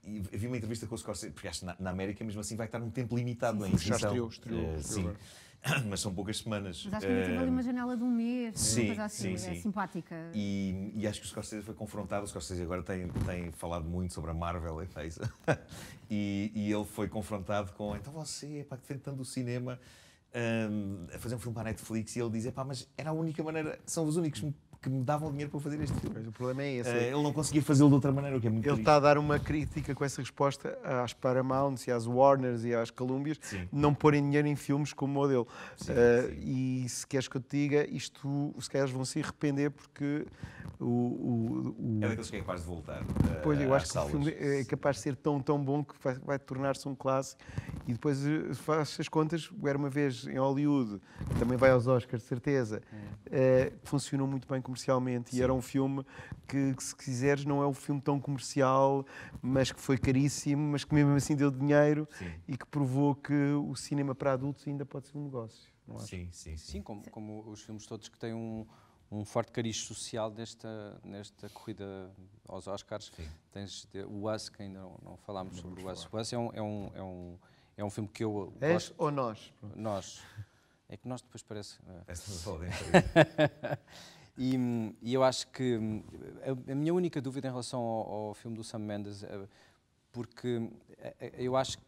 [SPEAKER 2] e, e, vi uma entrevista com o Scorsese, porque acho que na, na, América mesmo assim vai estar um tempo limitado é? em exibição. Já estreou, estreou. Uh, sim, mas são poucas semanas. Mas acho que ainda teve ali eh, uma
[SPEAKER 3] janela de um mês, sim, uma coisa assim, sim, é sim. simpática.
[SPEAKER 2] E, e, acho que o Scorsese foi confrontado, o Scorsese agora tem, tem falado muito sobre a Marvel, e é fez, e, e ele foi confrontado com, então você, pá, tanto o cinema... Um, a fazer um filme para a Netflix e ele diz: pá, mas era a única maneira, são os únicos que me davam dinheiro para fazer este filme. Mas o problema é esse. Uh, ele não conseguia fazê-lo de outra maneira, o que é muito Ele está
[SPEAKER 1] a dar uma crítica com essa resposta às Paramounts e às Warners e às Columbias não porem dinheiro em filmes como o modelo. Sim, uh, sim. E se queres que eu te diga, isto, os caras vão se arrepender porque o. o, o... É daqueles que é capaz de voltar. Eh, pois, eu acho que salas. o filme é capaz de ser tão, tão bom que vai, vai tornar-se um clássico. E depois faço as contas, era uma vez em Hollywood, também vai aos Oscars, de certeza. É. Uh, funcionou muito bem comercialmente. Sim. E era um filme que, se quiseres, não é um filme tão comercial, mas que foi caríssimo, mas que mesmo assim deu dinheiro sim. e que provou que o cinema para adultos ainda pode ser um negócio.
[SPEAKER 4] Sim, sim, sim, sim. como, como os filmes todos que têm um, um forte cariz social nesta, nesta corrida aos Oscars. Sim. Tens de, o Us, que ainda não, não falámos não sobre o Us. O Us é um, é, um, é, um, é um filme que eu. És gosto. ou nós? Nós. É que nós depois parece. É? Parece-nos E, e eu acho que a, a, minha única dúvida em relação ao, ao filme do Sam Mendes, eh, porque eh, eh, eu acho que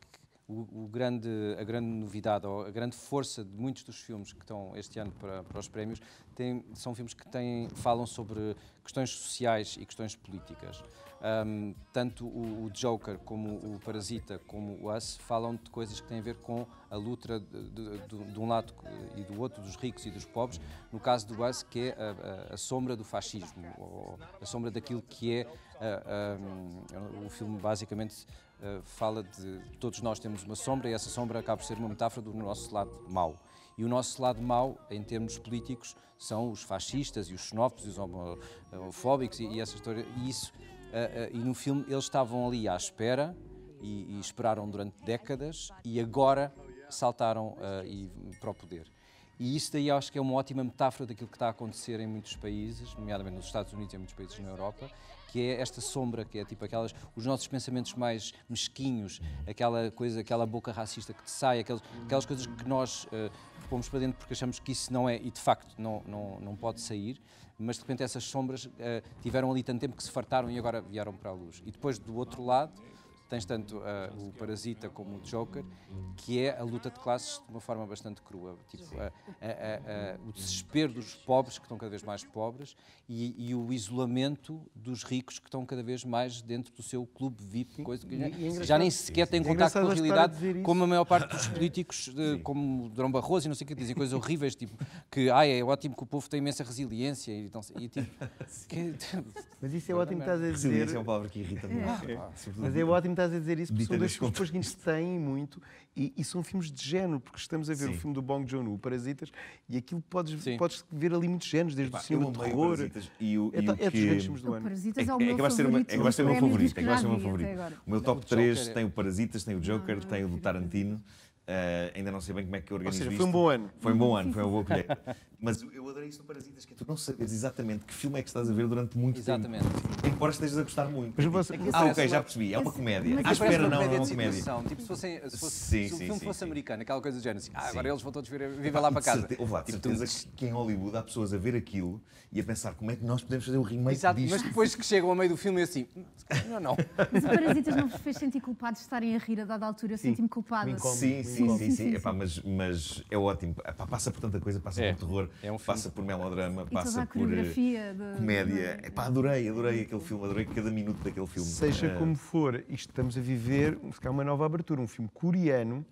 [SPEAKER 4] o, o, grande, a grande novidade ou a grande força de muitos dos filmes que estão este ano para, para os prémios tem, são filmes que têm, falam sobre questões sociais e questões políticas. Um, tanto o, o, Joker como o Parasita, como o Us, falam de coisas que têm a ver com a luta de, de, de, um lado e do outro, dos ricos e dos pobres. No caso do Us, que é a, a, a sombra do fascismo, ou a sombra daquilo que é. Ah, ah, o filme basicamente ah, fala de todos nós temos uma sombra e essa sombra acaba por ser uma metáfora do nosso lado mau. E o nosso lado mau, em termos políticos, são os fascistas e os xenófobos e os homofóbicos e, e essa história. E isso eh, eh, e no filme eles estavam ali à espera e, e esperaram durante décadas e agora saltaram eh, e, para o poder. E isso daí acho que é uma ótima metáfora daquilo que está a acontecer em muitos países, nomeadamente nos Estados Unidos e em muitos países na Europa, que é esta sombra, que é tipo aquelas, os nossos pensamentos mais mesquinhos, aquela coisa, aquela boca racista que te sai, aquelas, aquelas coisas que nós uh, pomos para dentro porque achamos que isso não é, e de facto não, não, não pode sair, mas de repente essas sombras uh, tiveram ali tanto tempo que se fartaram e agora vieram para a luz. E depois do outro lado Tens tanto uh, o Parasita como o Joker, que é a luta de classes de uma forma bastante crua. Tipo, ah, ah, o desespero dos pobres, que estão cada vez mais pobres, e, e, o isolamento dos ricos, que estão cada vez mais dentro do seu clube VIP, coisa que já, é já nem sequer têm é contato com a realidade, como a maior parte dos políticos, de, eh, como o Drão Barroso e não sei o que, dizem coisas horríveis, tipo, que ai, é ótimo que o povo tem imensa resiliência. E, então, e, tipo, que, Mas isso é ótimo
[SPEAKER 1] que estás a dizer. Resiliência é um pobre que irrita-me.
[SPEAKER 4] é. Mas é ótimo estás a dizer isso, porque são
[SPEAKER 1] dois filmes que têm muito e, e, são filmes de género, porque estamos a ver Sim. o filme do Bong Joon-ho, Parasitas, e aquilo podes, podes ver ali muitos géneros, desde o cinema de terror. E o, é, e o é, é que... dos grandes filmes do ano. Parasitas é, é,
[SPEAKER 2] é o meu favorito. É que vai ser o meu favorito. É o meu top 3 tem o Parasitas, tem o Joker, tem o do Tarantino. Uh, ainda não sei bem como é que eu organizo Ou seja, foi um bom ano. Foi um bom ano, foi uma boa colher. Mas eu adorei isso no Parasitas, que é tu não sabes exatamente que filme é que estás a ver durante muito exatamente. tempo. Exatamente. Embora estejas a gostar muito. Mas você... Ah, ah, ok, já percebi. É uma comédia. À ah, espera, não, é uma comédia. Situação.
[SPEAKER 4] Tipo, se, fosse, se, fosse, sim, se o filme sim, fosse americano, aquela coisa do género, assim, ah, agora eles vão todos vir, viver lá para casa. Houve lá, de tipo, certeza
[SPEAKER 2] que em Hollywood há pessoas a ver aquilo e a pensar como é que nós podemos fazer o remake Exato, disto. mas depois que chegam ao meio do filme é assim, não, hum, não.
[SPEAKER 3] Mas o Parasitas não vos fez sentir culpados de estarem a rir a dada altura? Eu senti-me culpada. Sim, sim sim, sim, sim, Epá,
[SPEAKER 2] mas, mas é ótimo. Epá, passa por tanta coisa, passa é. por terror, é um passa por melodrama, e passa por eh, comédia. De... Epá, adorei, adorei aquele filme, adorei cada minuto daquele filme. Seja eh, como
[SPEAKER 1] for, isto estamos a viver é uma nova abertura, um filme coreano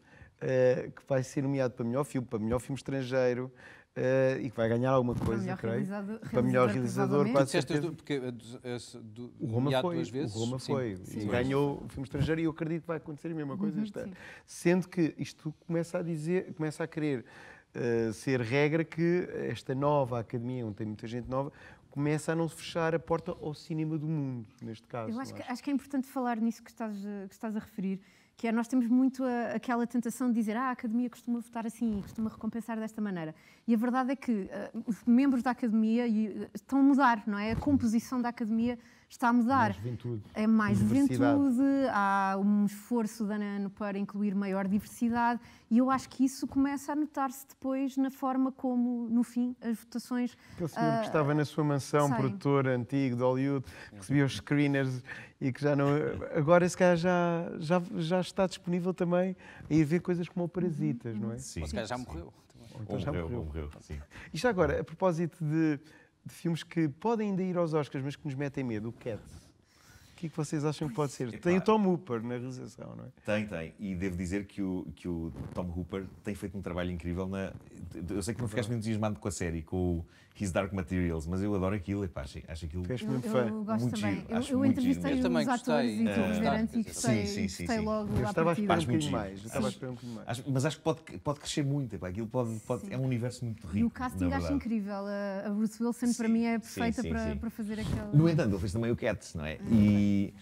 [SPEAKER 1] uh, que vai ser nomeado para melhor filme, para melhor filme estrangeiro. Uh, e que vai ganhar alguma coisa, para creio. para melhor realizador, quase certeza.
[SPEAKER 4] porque, do, o Roma foi, duas vezes. O Roma sim, foi. Sim,
[SPEAKER 1] e sim. ganhou o filme estrangeiro e eu acredito que vai acontecer a mesma uhum, coisa uhum, este ano. Sendo que isto começa a dizer, começa a querer uh, ser regra que esta nova academia, onde tem muita gente nova, começa a não se fechar a porta ao cinema do mundo, neste caso. Eu acho, que,
[SPEAKER 3] acho que é importante falar nisso que estás, que estás a referir que é nós temos muito a, aquela tentação de dizer ah, a academia costuma votar assim e costuma recompensar desta maneira. E a verdade é que uh, os membros da academia eh, estão a mudar, não é? A composição da academia está a mudar. Mais juventude. É mais juventude, há um esforço da Nano para incluir maior diversidade e eu acho que isso começa a notar-se depois na forma como, no fim, as votações. Aquele senhor uh, que ah, estava
[SPEAKER 1] na sua mansão, saem. produtor antigo de Hollywood, que recebia os screeners e que já não. Agora esse cara já, já, já está disponível também a ir ver coisas como o Parasitas, uhum. não é? Sim. cara já morreu. Ou então ou já morreu. morreu. Ou morreu sim. agora, a propósito de de filmes que podem ainda ir aos Oscars, mas que nos metem medo, o Cats. O que é que vocês acham que pode ser? Tem o Tom Hooper na realização,
[SPEAKER 2] não é? Tem, tem. E devo dizer que o, que o Tom Hooper tem feito um trabalho incrível na... Eu sei que não ficaste muito entusiasmado com a série, com o quis Dark Materials, mas eu adoro aquilo, epá, acho, acho aquilo muito eu, eu gosto
[SPEAKER 1] muito também. Giro, eu, eu entrevistei giro. os eu atores e uh,
[SPEAKER 2] ah, garanti tipo, que gostei, sim, sim, sim. logo eu estava muito mais, a esperar um bocadinho mais. Acho, mas acho que pode, pode crescer muito, epá, aquilo pode, pode é um universo muito rico. E o casting acho
[SPEAKER 3] incrível, a, Bruce Wilson para mim é perfeita para, para fazer aquela... No
[SPEAKER 2] entanto, ele fez também o Cats, não é? Ah, e,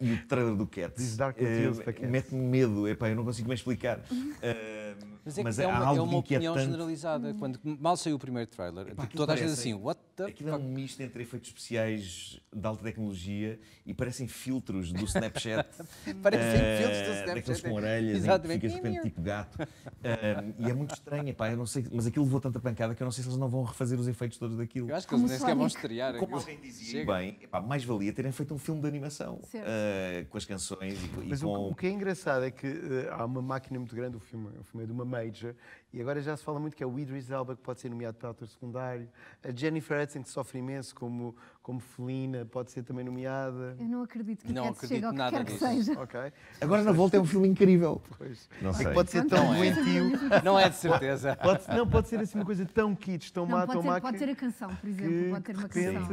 [SPEAKER 2] e o trailer do Cats uh, mete-me medo, epá, eu não consigo mais explicar. Uh, Mas é, mas é, é uma, é uma opinião generalizada. Hum. Quando mal saiu o primeiro trailer, Epá, toda a gente assim, what the Aquilo é fuck? é um misto entre efeitos especiais de alta tecnologia e parecem filtros do Snapchat. parecem uh, filtros do Snapchat. Daqueles com orelhas, Exatamente. que ficas de repente tipo gato. Uh, e é muito estranho, eu não sei, mas aquilo levou tanta pancada que eu não sei se eles não vão refazer os efeitos todos daquilo. Eu acho que eles nem sequer vão estrear. Como alguém dizia, Chega. bem, epá, mais valia terem feito um filme de animação uh, com as canções e, mas e com... Mas o
[SPEAKER 1] que é engraçado é que há uma máquina muito grande, o filme, o filme é de uma major, e agora já se fala muito que é o Idris Elba que pode ser nomeado para ator secundário, a Jennifer Hudson que sofre imenso como como felina, pode ser também nomeada. Eu não acredito que não acredito chegue
[SPEAKER 3] nada que quer que seja. Okay.
[SPEAKER 2] Agora na volta é um filme incrível. Pois. Não sei. É pode ser tão é doentio. Não é de certeza. Pode, não,
[SPEAKER 1] pode ser assim uma coisa tão kits tão não, má, tão má. Pode ser a canção, por exemplo.
[SPEAKER 3] Pode
[SPEAKER 4] ter uma canção.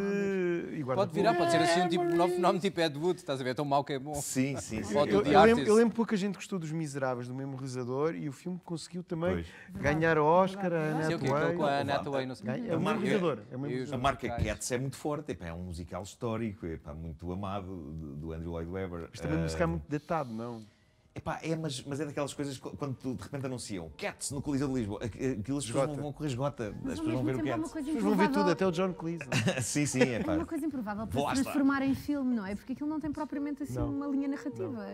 [SPEAKER 4] Pode virar, pode ser assim um tipo, novo fenómeno tipo Ed Wood, estás a ver? É tão mau que é bom.
[SPEAKER 3] Sim,
[SPEAKER 1] sim. sim. Eu, eu, lembro, eu lembro pouca gente gostou dos Miseráveis, do mesmo realizador, e o filme conseguiu também pois. ganhar o Oscar, a Ana Hathaway. Com a Ana não sei. É, é o mesmo realizador. A marca Cats
[SPEAKER 2] é muito forte é é um musical histórico, epá, muito amado, do Andrew Lloyd Webber. Mas também uh, um musical ah, muito datado, não? Epá, é, mas, mas é daquelas coisas que, quando tu, de repente anunciam Cats no Coliseu de Lisboa, eh, aquilo as pessoas vão, vão correr esgota, as pessoas vão ver o é Cats. As pessoas vão ver tudo, até o John Cleese. sim, sim, é pá. É uma coisa
[SPEAKER 3] improvável para Boa, se transformar em filme, não é? Porque aquilo não tem propriamente assim não. uma linha narrativa.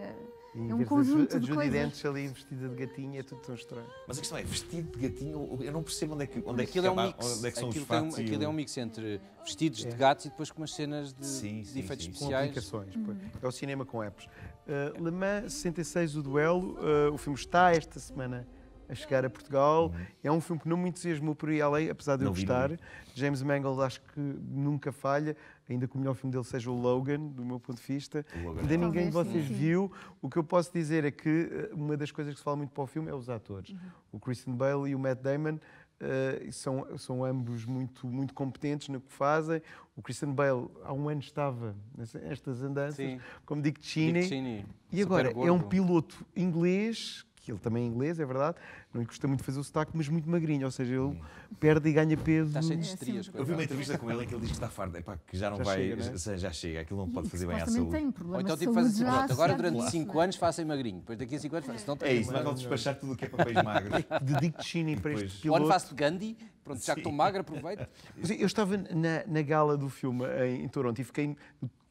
[SPEAKER 3] Não. É um conjunto a, a de coisas. Dentes
[SPEAKER 2] ali vestida de gatinho é tudo tão estranho. Mas a questão é, vestido de gatinho, eu não percebo onde é que, onde é que, é um mix. onde é que são aquilo os fatos. Um, aquilo é um
[SPEAKER 4] mix entre vestidos é. de gatos e depois com umas cenas de, sim, de sim, efeitos sim. especiais. Com aplicações, uhum. É o cinema com
[SPEAKER 1] apps. Uh, Le Mans 66, o duelo, uh, o filme está esta semana a chegar a Portugal. Uhum. É um filme que não me entusiasmou por aí além, apesar de não eu gostar. James Mangold acho que nunca falha, ainda que o melhor filme dele seja o Logan, do meu ponto de vista. Ainda é. ninguém de vocês sim. viu. O que eu posso dizer é que eh, uma das coisas que se fala muito para o filme é os atores. Uhum. O Christian Bale e o Matt Damon Uh, são, são ambos muito, muito competentes no que fazem. O Christian Bale há um ano estava nestas andanças, Sim. como Dick Cheney. Dick Cheney. E agora gordo. é um piloto inglês que ele também é inglês, é verdade, não lhe custa muito fazer o sotaque, mas muito magrinho, ou seja, ele perde e ganha peso. Está cheio de é, estrias. É eu vi uma entrevista com
[SPEAKER 2] ele em que ele diz que está farda, pá, que já não já vai, chega, né? já, já, chega, aquilo não pode e fazer bem à saúde. Tem problema Ou então tipo faz assim, pronto, agora durante 5
[SPEAKER 4] anos faça magrinho, depois daqui a 5 anos faça. É isso, mas vale despachar tudo o que é papéis magros. Dedico Chini para depois. este O ano faço Gandhi, pronto, já que estou magro, aproveito. Eu
[SPEAKER 1] estava na, na gala do filme em, em Toronto e fiquei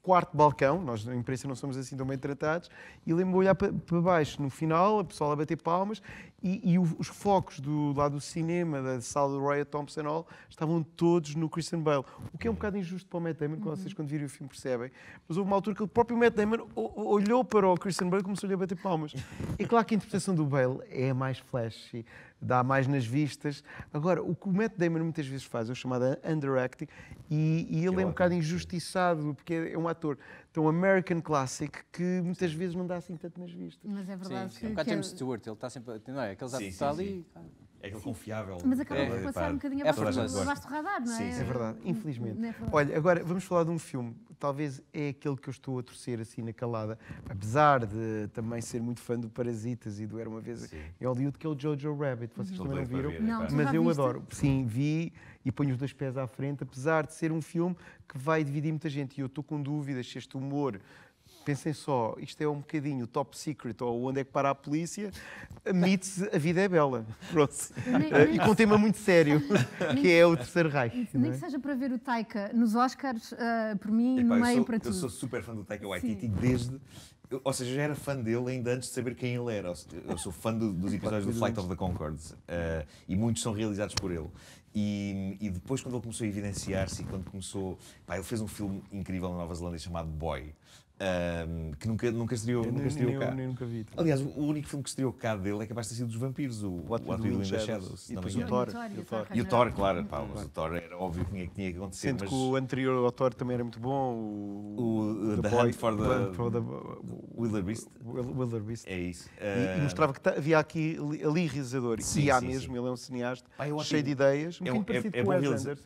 [SPEAKER 1] quarto balcão, nós na imprensa não somos assim tão bem tratados, e lembro-me olhar para, para baixo, no final, a pessoa a bater palmas, e, e os focos do lado do cinema, da sala do Roy Thompson Hall, estavam todos no Christian Bale. O que é um bocado injusto para o Matt Damon, quando vocês quando virem o filme percebem. Mas houve uma altura que o próprio Matt Damon olhou para o Christian Bale e começou-lhe a bater palmas. É claro que a interpretação do Bale é mais flashy, dá mais nas vistas. Agora, o que o Matt Damon muitas vezes faz é o chamado underacting e, e ele é, é um bocado injustiçado, porque é, é um ator um American Classic que muitas vezes não dá assim tanto nas vistas. Mas é verdade. Sim, sim. Que, é um bocado James
[SPEAKER 4] Stewart, ele está sempre. Não é? Aquele está ali
[SPEAKER 2] aquele é é confiável. Mas
[SPEAKER 1] acabou é, por passar é. um bocadinho é abaixo, abaixo do radar, não é? Sim, sim. é verdade, infelizmente. É verdade. Olha, agora vamos falar de um filme, talvez é aquele que eu estou a torcer assim na calada, apesar de também ser muito fã do Parasitas e do Era Uma Vez sim. em Hollywood, que é o Jojo Rabbit, vocês uhum. também não viram? Ver, não, mas eu adoro. Sim, vi e ponho os dois pés à frente, apesar de ser um filme que vai dividir muita gente e eu estou com dúvidas se este humor pensem só, isto é um bocadinho top secret ou onde é que para a polícia, admite a vida é bela.
[SPEAKER 2] Pronto. Nem, eh, e com um tema muito sério, que é o terceiro raio. Nem é? que
[SPEAKER 3] seja para ver o Taika nos Oscars, uh, por mim, Epá, meio sou, para tudo. Eu sou
[SPEAKER 2] super fã do Taika Waititi desde, ou seja, eu já era fã dele ainda antes de saber quem ele era. Eu sou fã do, dos episódios do Flight of the Concords uh, e muitos são realizados por ele. E, e depois, quando ele começou a evidenciar-se, quando começou. Pá, ele fez um filme incrível na Nova Zelândia chamado Boy, um, que nunca, nunca estreou, eu, nunca estreou eu, cá. Eu, nunca vi, também. Aliás, o único filme que estreou cá dele é capaz de ter sido dos vampiros, o What, We Do in the Shadows. E, o Thor. E o Thor, e o Thor claro. Pá, o Thor era óbvio que tinha, que tinha que acontecer. Sendo mas... que o
[SPEAKER 1] anterior ao Thor também era muito bom. O, o uh, the, the, Boy, Hunt for the, for the Wilderbeast. Wilderbeast. É isso. Uh... E, e, ah, mostrava que havia aqui ali realizador. Sim, e há sim, mesmo, sim. ele é um cineasta Pai, é cheio de ideias. Um é, um, é, é bom realizador.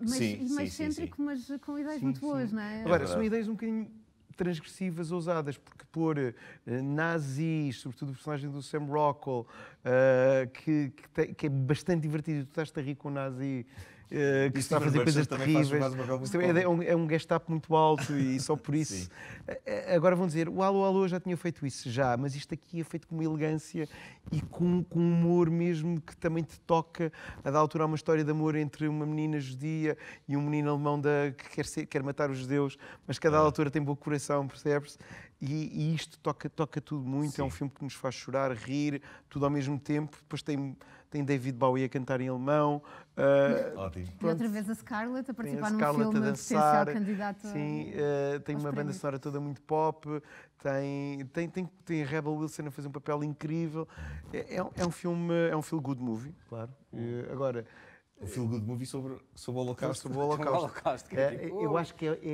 [SPEAKER 1] Mas, sim, mais
[SPEAKER 3] cêntrico, mas com ideias muito boas, não é? é Agora, são ideias
[SPEAKER 1] um bocadinho transgressivas ousadas, porque pôr uh, nazis, sobretudo o personagem do Sam Rockwell, uh, que, que, que, é bastante divertido, tu estás a rir com o nazi eh, que está a fazer coisas terríveis. É, é, um, é um muito alto e só por isso. Eh, eh, agora vão dizer: o Alô Alô já tinha feito isso, já, mas isto aqui é feito com uma elegância e com, com humor mesmo que também te toca. A da altura há uma história de amor entre uma menina judia e um menino alemão da, que quer, ser, quer matar os judeus, mas cada ah. Uhum. altura tem bom coração, percebes? E, e, isto toca, toca tudo muito. Sim. É um filme que nos faz chorar, rir, tudo ao mesmo tempo. Depois tem tem David Bowie a cantar em alemão. Uh, Ótimo. E outra
[SPEAKER 3] vez a Scarlett a participar tem a Scarlett num filme a dançar, candidato Sim,
[SPEAKER 1] uh, tem uma banda sonora toda muito pop, tem, tem, tem, tem Rebel Wilson a fazer um papel incrível. É, é, um, é um filme, é um feel good movie, claro. Uh, agora, o feel good movie sobre, sobre o Holocausto. Sobre o Holocausto. Holocausto é, é, tipo, eu uh. acho que é, é,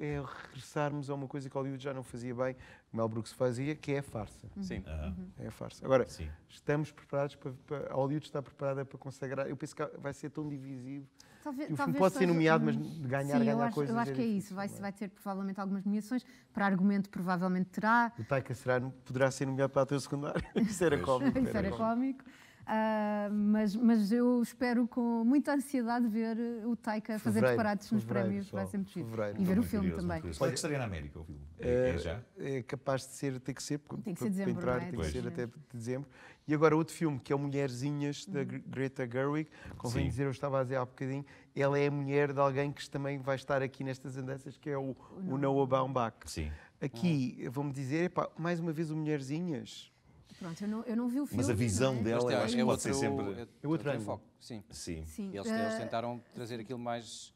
[SPEAKER 1] é, é, regressarmos a uma coisa que Hollywood já não fazia bem, que Mel Brooks fazia, que é a farsa. Sim. Uhum. É a farsa. Agora, Sim. estamos preparados para, para, A Hollywood está preparada para consagrar. Eu penso que vai ser tão divisivo.
[SPEAKER 3] Talvez, o filme pode ser nomeado, mas ganhar, sim, ganhar coisas. Eu é acho que é isso. Vai, vai ter provavelmente algumas nomeações. Para argumento, provavelmente terá.
[SPEAKER 1] O Taika será, poderá ser nomeado para ator secundário. isso era cómico. Isso era, era
[SPEAKER 3] cómico. cómico. Uh, mas, mas eu espero com muita ansiedade ver o Taika fazer disparates nos prémios, vai ser muito Fevereiro, e ver o filme curioso, também. Pode que estaria
[SPEAKER 1] na América o filme? É, é, já? É capaz de ser, tem que ser, porque tem que ser dezembro, entrar é? tem que ser até dezembro. E agora outro filme que é Mulherzinhas, da uhum. Greta Gerwig, convém Sim. dizer, eu estava a dizer há bocadinho, ela é a mulher de alguém que também vai estar aqui nestas andanças, que é o, o, o Noah Baumbach. Sim. Aqui, ah. vamos dizer, epá, mais uma vez o Mulherzinhas
[SPEAKER 3] Pronto, eu não, eu não vi o filme. Mas a visão é? dela eu acho
[SPEAKER 2] que pode ser
[SPEAKER 1] sempre. É outro enfoque,
[SPEAKER 4] sim. Sim. sim. Eles, eles eh, tentaram trazer aquilo mais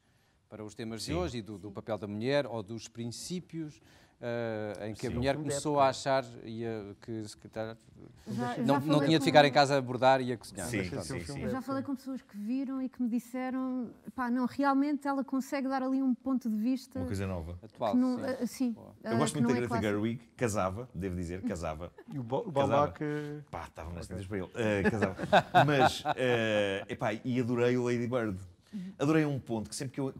[SPEAKER 4] para os temas sim. de hoje e do, do, papel da mulher ou dos princípios Uh, em que a mulher começou a achar ia, que secretário não, não tinha de ficar em casa a bordar e a cozinhar.
[SPEAKER 3] Sim, mas, sim, sim, eu já é. falei com pessoas que viram e que me disseram, pá, não, realmente ela consegue dar ali um ponto de vista. Uma coisa nova. Atual. Não, sim. Uh, sim eh, eu gosto muito da é Greta é Gerwig,
[SPEAKER 2] casava, devo dizer, casava. E o, ba o Balbac. Pá, estavam nas tintas para ele. Uh, casava. mas, uh, epá, e adorei o Lady Bird. Uhum. Adorei um ponto que sempre que eu,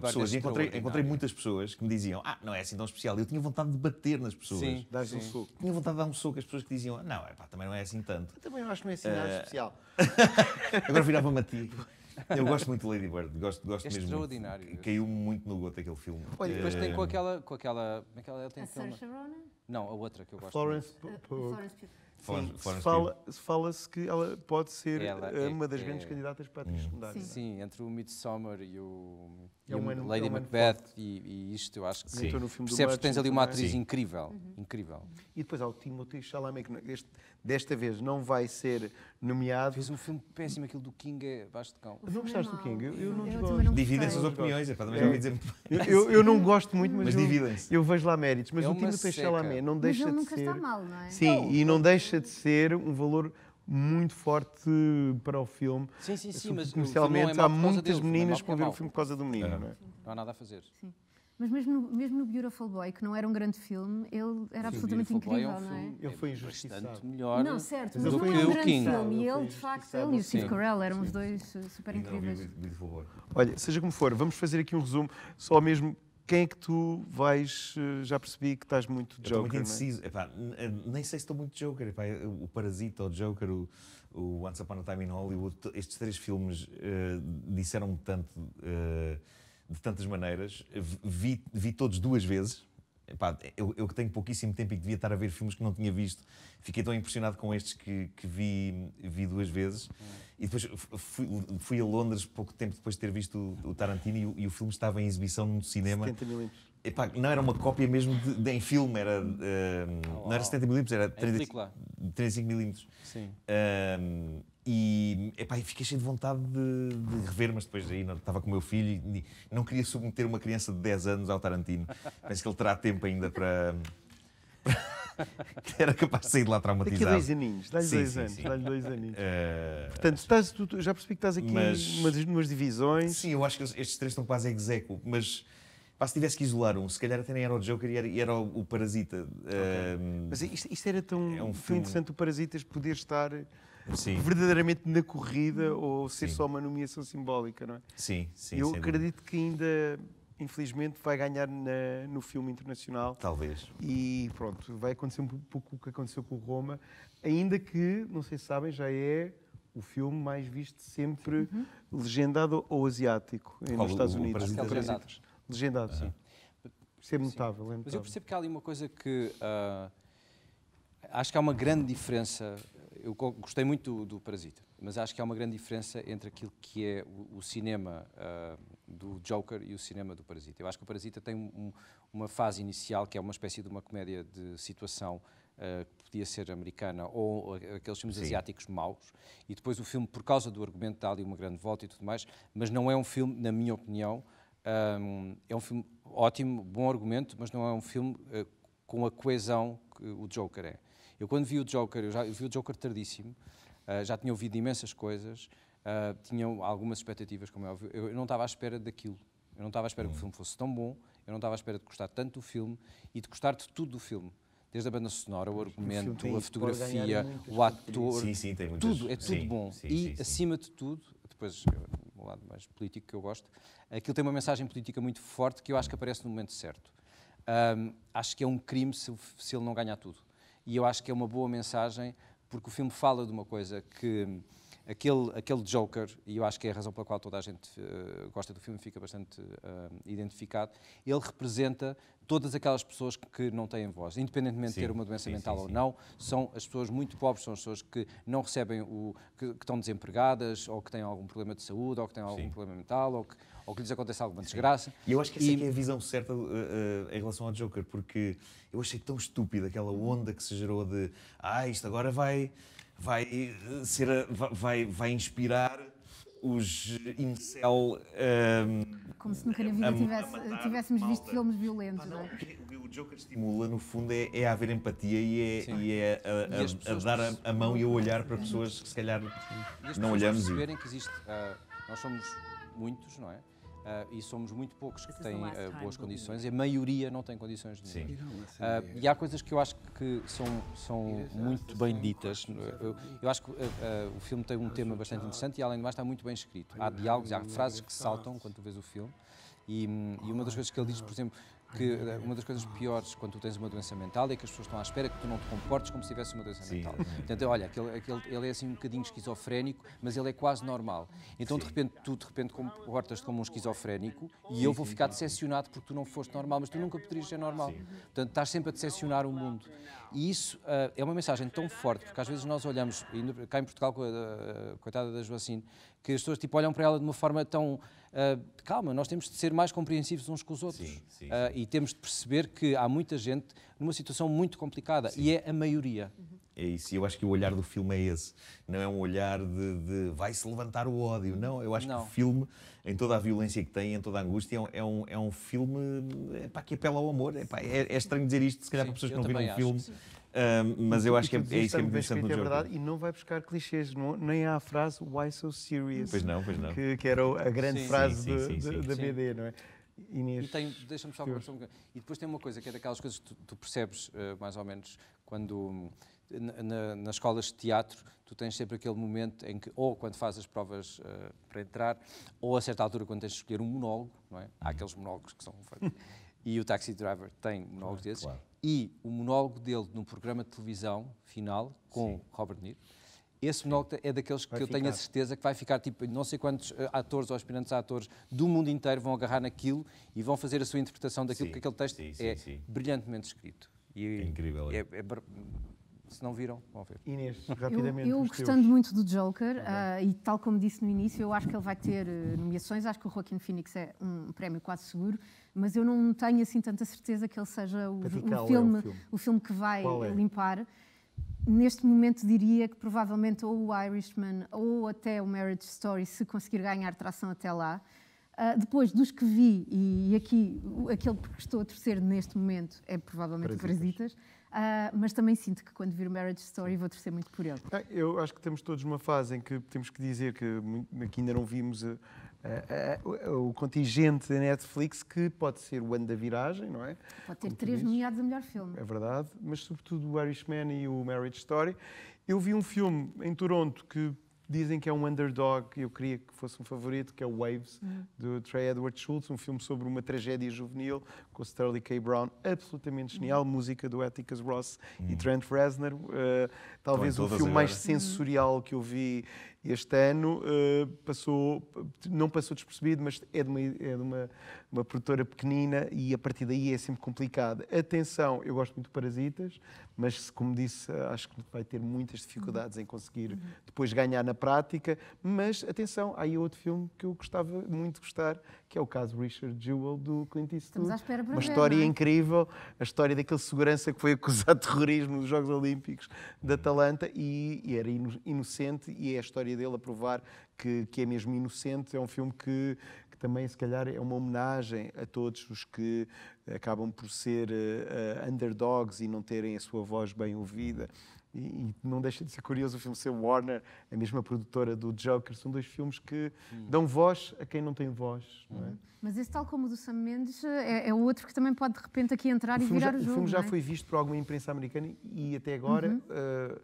[SPEAKER 2] pessoas, é encontrei, encontrei muitas pessoas que me diziam: Ah, não é assim tão especial. Eu tinha vontade de bater nas pessoas. Sim, dás um soco. Tinha vontade de dar um soco às pessoas que diziam: Não, é pá, também não é assim tanto. Eu também acho que não é assim nada uh... especial. Agora virava-me a ti. Eu gosto muito de Lady Bird, gosto, gosto é mesmo. Extraordinário. Caiu-me muito no goto aquele filme. Olha, depois tem com eh,
[SPEAKER 4] aquela. Com aquela, aquela é ela tem a Saoirse Ronan? Não, a outra que eu gosto. Florence P Florence Pugh fala
[SPEAKER 1] se fala-se fala que ela pode ser ela eh, é, uma das é, grandes candidatas para atriz uhum. secundária. Sim. É?
[SPEAKER 4] sim. entre o Midsommar e o é Lady é Macbeth e, e, isto eu acho que sim. No filme percebes que tens ali uma é? atriz incrível, uhum. incrível.
[SPEAKER 1] E depois há o Timothée Chalamet que este, desta vez não vai ser nomeado. Fez um
[SPEAKER 4] filme péssimo aquilo do King é Baixo de Cão. Não é gostaste do King? Eu, eu não
[SPEAKER 1] gosto. Dividem-se as opiniões, é para também já dizer. Eu, não gosto muito, mas, mas dividem-se. Eu, vejo lá méritos, mas é o Timothée Chalamet não deixa de ser. Mas ele nunca está mal, não é? Sim, não, e não deixa de ser um valor muito forte para o filme. Sim, sim, sim, mas é comercialmente é há muitas meninas que vão ver o filme por causa do menino, é. não é?
[SPEAKER 4] Não há nada a fazer. Sim.
[SPEAKER 3] Mas mesmo no, mesmo no Beautiful Boy, que não era um grande filme, ele era Sim, absolutamente incrível, é um não é?
[SPEAKER 4] Ele foi injustiçado. Bastante melhor
[SPEAKER 1] não, certo, mas, mas não é um grande King. filme.
[SPEAKER 3] E ele, de facto, ele e o Steve Carell eram Sim. os dois super é incríveis.
[SPEAKER 1] Olha, seja como for, vamos fazer aqui um resumo, só mesmo quem é que tu vais. Eh, já percebi que estás muito
[SPEAKER 2] Joker. Estou muito é? indeciso. É? Epá, eh, nem sei se estou muito Joker. Epá, o Parasita, o Joker, o, o, Once Upon a Time in Hollywood, estes três filmes uh, disseram-me tanto. Uh, de tantas maneiras, vi, vi todos duas vezes, Epá, eu, que tenho pouquíssimo tempo e que devia estar a ver filmes que não tinha visto, fiquei tão impressionado com estes que, que vi, vi duas vezes. E depois fui, fui, a Londres pouco tempo depois de ter visto o, o Tarantino e o, e o, filme estava em exibição no cinema. 70 milímetros. Epá, não era uma cópia mesmo de, de em filme, era, uh, oh, não era 70 milímetros, era 30, é 35 milímetros. Sim. Uh, e epá, fiquei cheio de vontade de, de rever, mas depois aí não, estava com o meu filho e não queria submeter uma criança de 10 anos ao Tarantino. Penso que ele terá tempo ainda para. Era capaz de sair de lá traumatizado. Daqui a dois aninhos, dá-lhe dois anos. Dá-lhe dois aninhos. Uh... Portanto, estás, tu, já percebi que estás aqui mas... numas, numas divisões. Sim, eu acho que estes três estão quase execo, mas Pá, se tivesse que isolar um, se calhar até nem era o Joker e era, era o, o, Parasita. Okay. Ehm,
[SPEAKER 1] Mas é isto, isto, era tão, é um tão interessante o Parasitas poder estar sim. verdadeiramente na corrida ou ser sim. só uma nomeação simbólica, não é? Sim, sim. Eu acredito que ainda infelizmente vai ganhar na, no filme internacional. Talvez. E pronto, vai acontecer um pouco o que aconteceu com o Roma, ainda que, não sei se sabem, já é o filme mais visto sempre uhum. legendado ou asiático eh, nos Estados Unidos. É o, o, Legendado, ah. sim. Isso é notável, é Mas eu
[SPEAKER 4] percebo que há ali uma coisa que. Uh, acho que há uma grande diferença. Eu gostei muito do, do, Parasita, mas acho que há uma grande diferença entre aquilo que é o, o cinema uh, do Joker e o cinema do Parasita. Eu acho que o Parasita tem um, uma fase inicial que é uma espécie de uma comédia de situação Uh, que podia ser americana ou aqueles filmes Sim. asiáticos maus e depois o filme por causa do argumento dá ali uma grande volta e tudo mais mas não é um filme na minha opinião um, é um filme ótimo, bom argumento, mas não é um filme uh, com a coesão que o Joker é. Eu quando vi o Joker, eu já eu vi o Joker tardíssimo, uh, já tinha ouvido imensas coisas, uh, tinha algumas expectativas, como é óbvio. Eu, eu não estava à espera daquilo. Eu não estava à espera hum. que o hum. filme fosse tão bom, eu não estava à espera de gostar tanto do filme e de gostar de tudo do filme desde a banda sonora, o argumento, a fotografia, o ator, sim, sim, muitas... tudo, é tudo sim, bom. e, acima de tudo, depois lado mais político que eu gosto, aquilo tem uma mensagem política muito forte que eu acho que aparece no momento certo. Um, acho que é um crime se, se ele não ganhar tudo. E eu acho que é uma boa mensagem, porque o filme fala de uma coisa que aquele, aquele Joker, e eu acho que é a razão pela qual toda a gente uh, gosta do filme, fica bastante uh, identificado, ele representa todas aquelas pessoas que não têm voz, independentemente sim, de ter uma doença sim, mental sim, ou não, são as pessoas muito pobres, são as pessoas que não recebem o. Que, que, estão desempregadas, ou que têm algum problema de saúde, ou que têm algum problema mental, ou que, ou que lhes acontece alguma desgraça. E eu acho que essa e... é a
[SPEAKER 2] visão certa uh, em relação ao Joker, porque eu achei tão estúpida aquela onda que se gerou de ah, isto agora vai vai, eh, ser, eh, vai, vai inspirar os incel. Um, ehm,
[SPEAKER 3] Como se nunca na vida tivesse, tivéssemos malta. visto filmes violentos. não, É? é o
[SPEAKER 2] Joker estimula, no fundo, é, é a haver empatia e é, e é a, a, e a, dar a, a, mão e a olhar para pessoas que se calhar não olhamos. E
[SPEAKER 4] que existe. Uh, nós somos muitos, não é? Uh, e somos muito poucos que têm uh, boas condições e a maioria não tem condições de Sim. Uh, e há coisas que eu acho que são, são uh, muito bem ditas. Eu, eu acho que eh, eh, o filme tem um tema bastante interessante e, além de mais, está muito bem escrito. Há diálogos, há frases que saltam quando tu vês o filme. E, hum, e, uma das oh, coisas que ele diz, por exemplo, que uma das coisas piores quando tu tens uma doença mental é que as pessoas estão à espera que tu não te comportes como se tivesse uma doença Sim. mental. Portanto, olha, aquele, aquele, ele é assim um bocadinho esquizofrénico, mas ele é quase normal. Então, Sim. de repente, tu de repente comportas-te como um esquizofrénico e eu vou ficar decepcionado porque tu não foste normal, mas tu nunca poderias ser normal. Sim. Portanto, estás sempre a decepcionar o mundo. E isso uh, é uma mensagem tão forte, porque às vezes nós olhamos, cá em Portugal, com a, coitada da Joacine, que as pessoas tipo, olham para ela de uma forma tão. Uh, calma, nós temos de ser mais compreensivos uns com os outros. Sim, sim, eh, sim. Uh, e temos de perceber que há muita gente numa situação muito complicada
[SPEAKER 2] Sim. e é a maioria. Uhum. É isso, e eu acho que o olhar do filme é esse. Não é um olhar de, de vai-se levantar o ódio. Não, eu acho não. que o filme, em toda a violência que tem, em toda a angústia, é, é um, é um filme epá, que apela ao amor. Epá, é, é, estranho dizer isto, se calhar, sim, para pessoas que não viram o filme. Uh, mas eu acho que é, é isso que é muito interessante no é verdade,
[SPEAKER 1] E não vai buscar clichês, não, nem há a frase Why So Serious? Pois não, pois não. Que, que era a grande sim, frase sim, do, da BD, não é? Inês. E tem,
[SPEAKER 4] deixa-me só conversar um bocadinho. E depois tem uma coisa que é daquelas coisas que tu, tu percebes, uh, mais ou menos, quando na, nas escolas de teatro tu tens sempre aquele momento em que, ou quando fazes as provas uh, para entrar, ou a certa altura quando tens de escolher um monólogo, não é? Há uhum. aqueles monólogos que são e o Taxi Driver tem monólogos claro, desses. Claro. E o monólogo dele num programa de televisão final com Sim. Robert Niro esse monólogo é daqueles que eu ficar. tenho a certeza que vai ficar, tipo, não sei quantos eh, atores ou aspirantes a atores do mundo inteiro vão agarrar naquilo e vão fazer a sua interpretação daquilo, sim, porque aquele texto sim, sim, é sim. brilhantemente escrito. E é incrível. É, é, é, se não viram, vão ver. Inês, rapidamente.
[SPEAKER 3] Eu, eu gostando teus. muito do Joker, uh, e tal como disse no início, eu acho que ele vai ter uh, nomeações. Acho que o Joaquim Phoenix é um prémio quase seguro, mas eu não tenho assim tanta certeza que ele seja o, o, é filme, é o, filme, o filme, que vai é? limpar neste momento diria que provavelmente ou o Irishman ou até o Marriage Story, se conseguir ganhar tração até lá. Uh, depois dos que vi, e, e aqui aquele que estou a torcer neste momento é provavelmente Parasitas, uh, mas também sinto que quando vir o Marriage Story vou torcer muito por ele.
[SPEAKER 1] Ah, eu acho que temos todos uma fase em que temos que dizer que, que ainda não vimos é, é, é o contingente da Netflix, que pode ser o ano da viragem, não é? Pode ter Como três
[SPEAKER 3] nomeados a melhor filme. É
[SPEAKER 1] verdade, mas sobretudo o Irishman e o Marriage Story. Eu vi um filme em Toronto que dizem que é um underdog, eu queria que fosse um favorito, que é o Waves, uhum. do Trey Edward Schultz, um filme sobre uma tragédia juvenil com Sterling K. Brown, absolutamente hum. genial, uhum. música do Atticus Ross uhum. e hum. Trent Reznor, uh, talvez o filme mais hum. sensorial que eu vi este ano uh, passou, não passou despercebido, mas é de, uma, é de uma, uma produtora pequenina e a partir daí é sempre complicado. Atenção, eu gosto muito de Parasitas, mas como disse, acho que vai ter muitas dificuldades em conseguir depois ganhar na prática. Mas atenção, há aí outro filme que eu gostava muito de gostar, que é o caso Richard Jewell do Clint Eastwood. Uma ver, história é? incrível, a história daquele segurança que foi acusado de terrorismo nos Jogos Olímpicos de Atalanta e, e era inocente e é a história fotografia dele a provar que, que é mesmo inocente. É um filme que, que também, se calhar, é uma homenagem a todos os que eh, acabam por ser uh, underdogs e não terem a sua voz bem ouvida. E, e, não deixa de ser curioso o filme ser Warner, a mesma produtora do Joker, são dois filmes que dão voz a quem não tem voz. Não é? Uhum.
[SPEAKER 3] Mas esse, tal como o do Sam Mendes, é, é outro que também pode de repente aqui entrar o e virar já, o jogo. O filme já é?
[SPEAKER 1] foi visto por alguma imprensa americana e até agora. Uhum. Uh,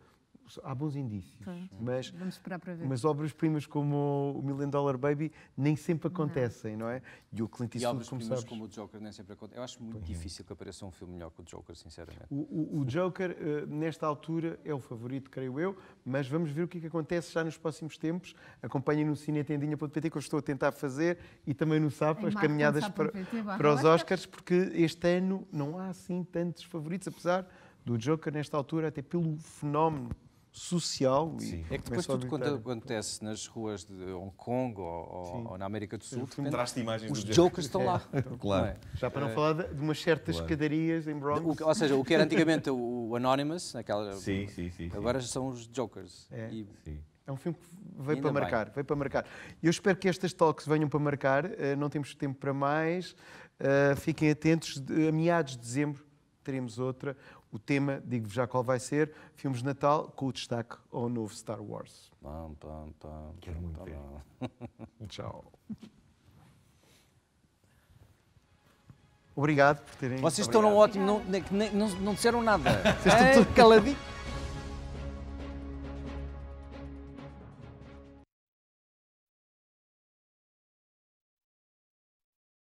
[SPEAKER 1] há bons indícios. É? Mas, Vamos esperar para ver. Mas obras-primas como o Million Dollar Baby nem sempre acontecem, não, não é? E o Clint Eastwood, e obras como
[SPEAKER 4] como o Joker nem sempre acontecem. Eu acho muito pois é. difícil é. que apareça um filme melhor que o Joker, sinceramente. O,
[SPEAKER 1] o, o Joker, eh, nesta altura, é o favorito, creio eu, mas vamos ver o que, é que acontece já nos próximos tempos. Acompanhem no cinetendinha.pt, que eu estou a tentar fazer, e também no SAP, as caminhadas para, para os Oscars, porque este ano não há assim tantos favoritos, apesar do Joker, nesta altura, até pelo fenómeno social. E é que depois tudo quanto
[SPEAKER 4] acontece nas ruas de Hong Kong ou, ou na América do Sul, repente, Traste imagens os jokers estão é, lá. É. Claro. É? Já para não é. falar de, de umas certas claro.
[SPEAKER 1] escadarias em Bronx. O, ou seja, o que era antigamente
[SPEAKER 4] o Anonymous, aquela, sim, sim, sim, agora sim. são os jokers. É. E,
[SPEAKER 1] é um filme que veio para marcar, veio para marcar. Eu espero que estas talks venham para marcar. Uh, não temos tempo para mais. Uh, fiquem atentos. De, a meados de dezembro teremos outra. O tema, digo-vos já qual vai ser, filmes de Natal com o destaque ao novo Star Wars.
[SPEAKER 4] Pam, pam, pam,
[SPEAKER 1] Quero muito pam, tá ver. Tchau. Obrigado por terem... Vocês estão num
[SPEAKER 4] ótimo... Não, nem- não, não disseram nada. Vocês estão é tudo- caladinho.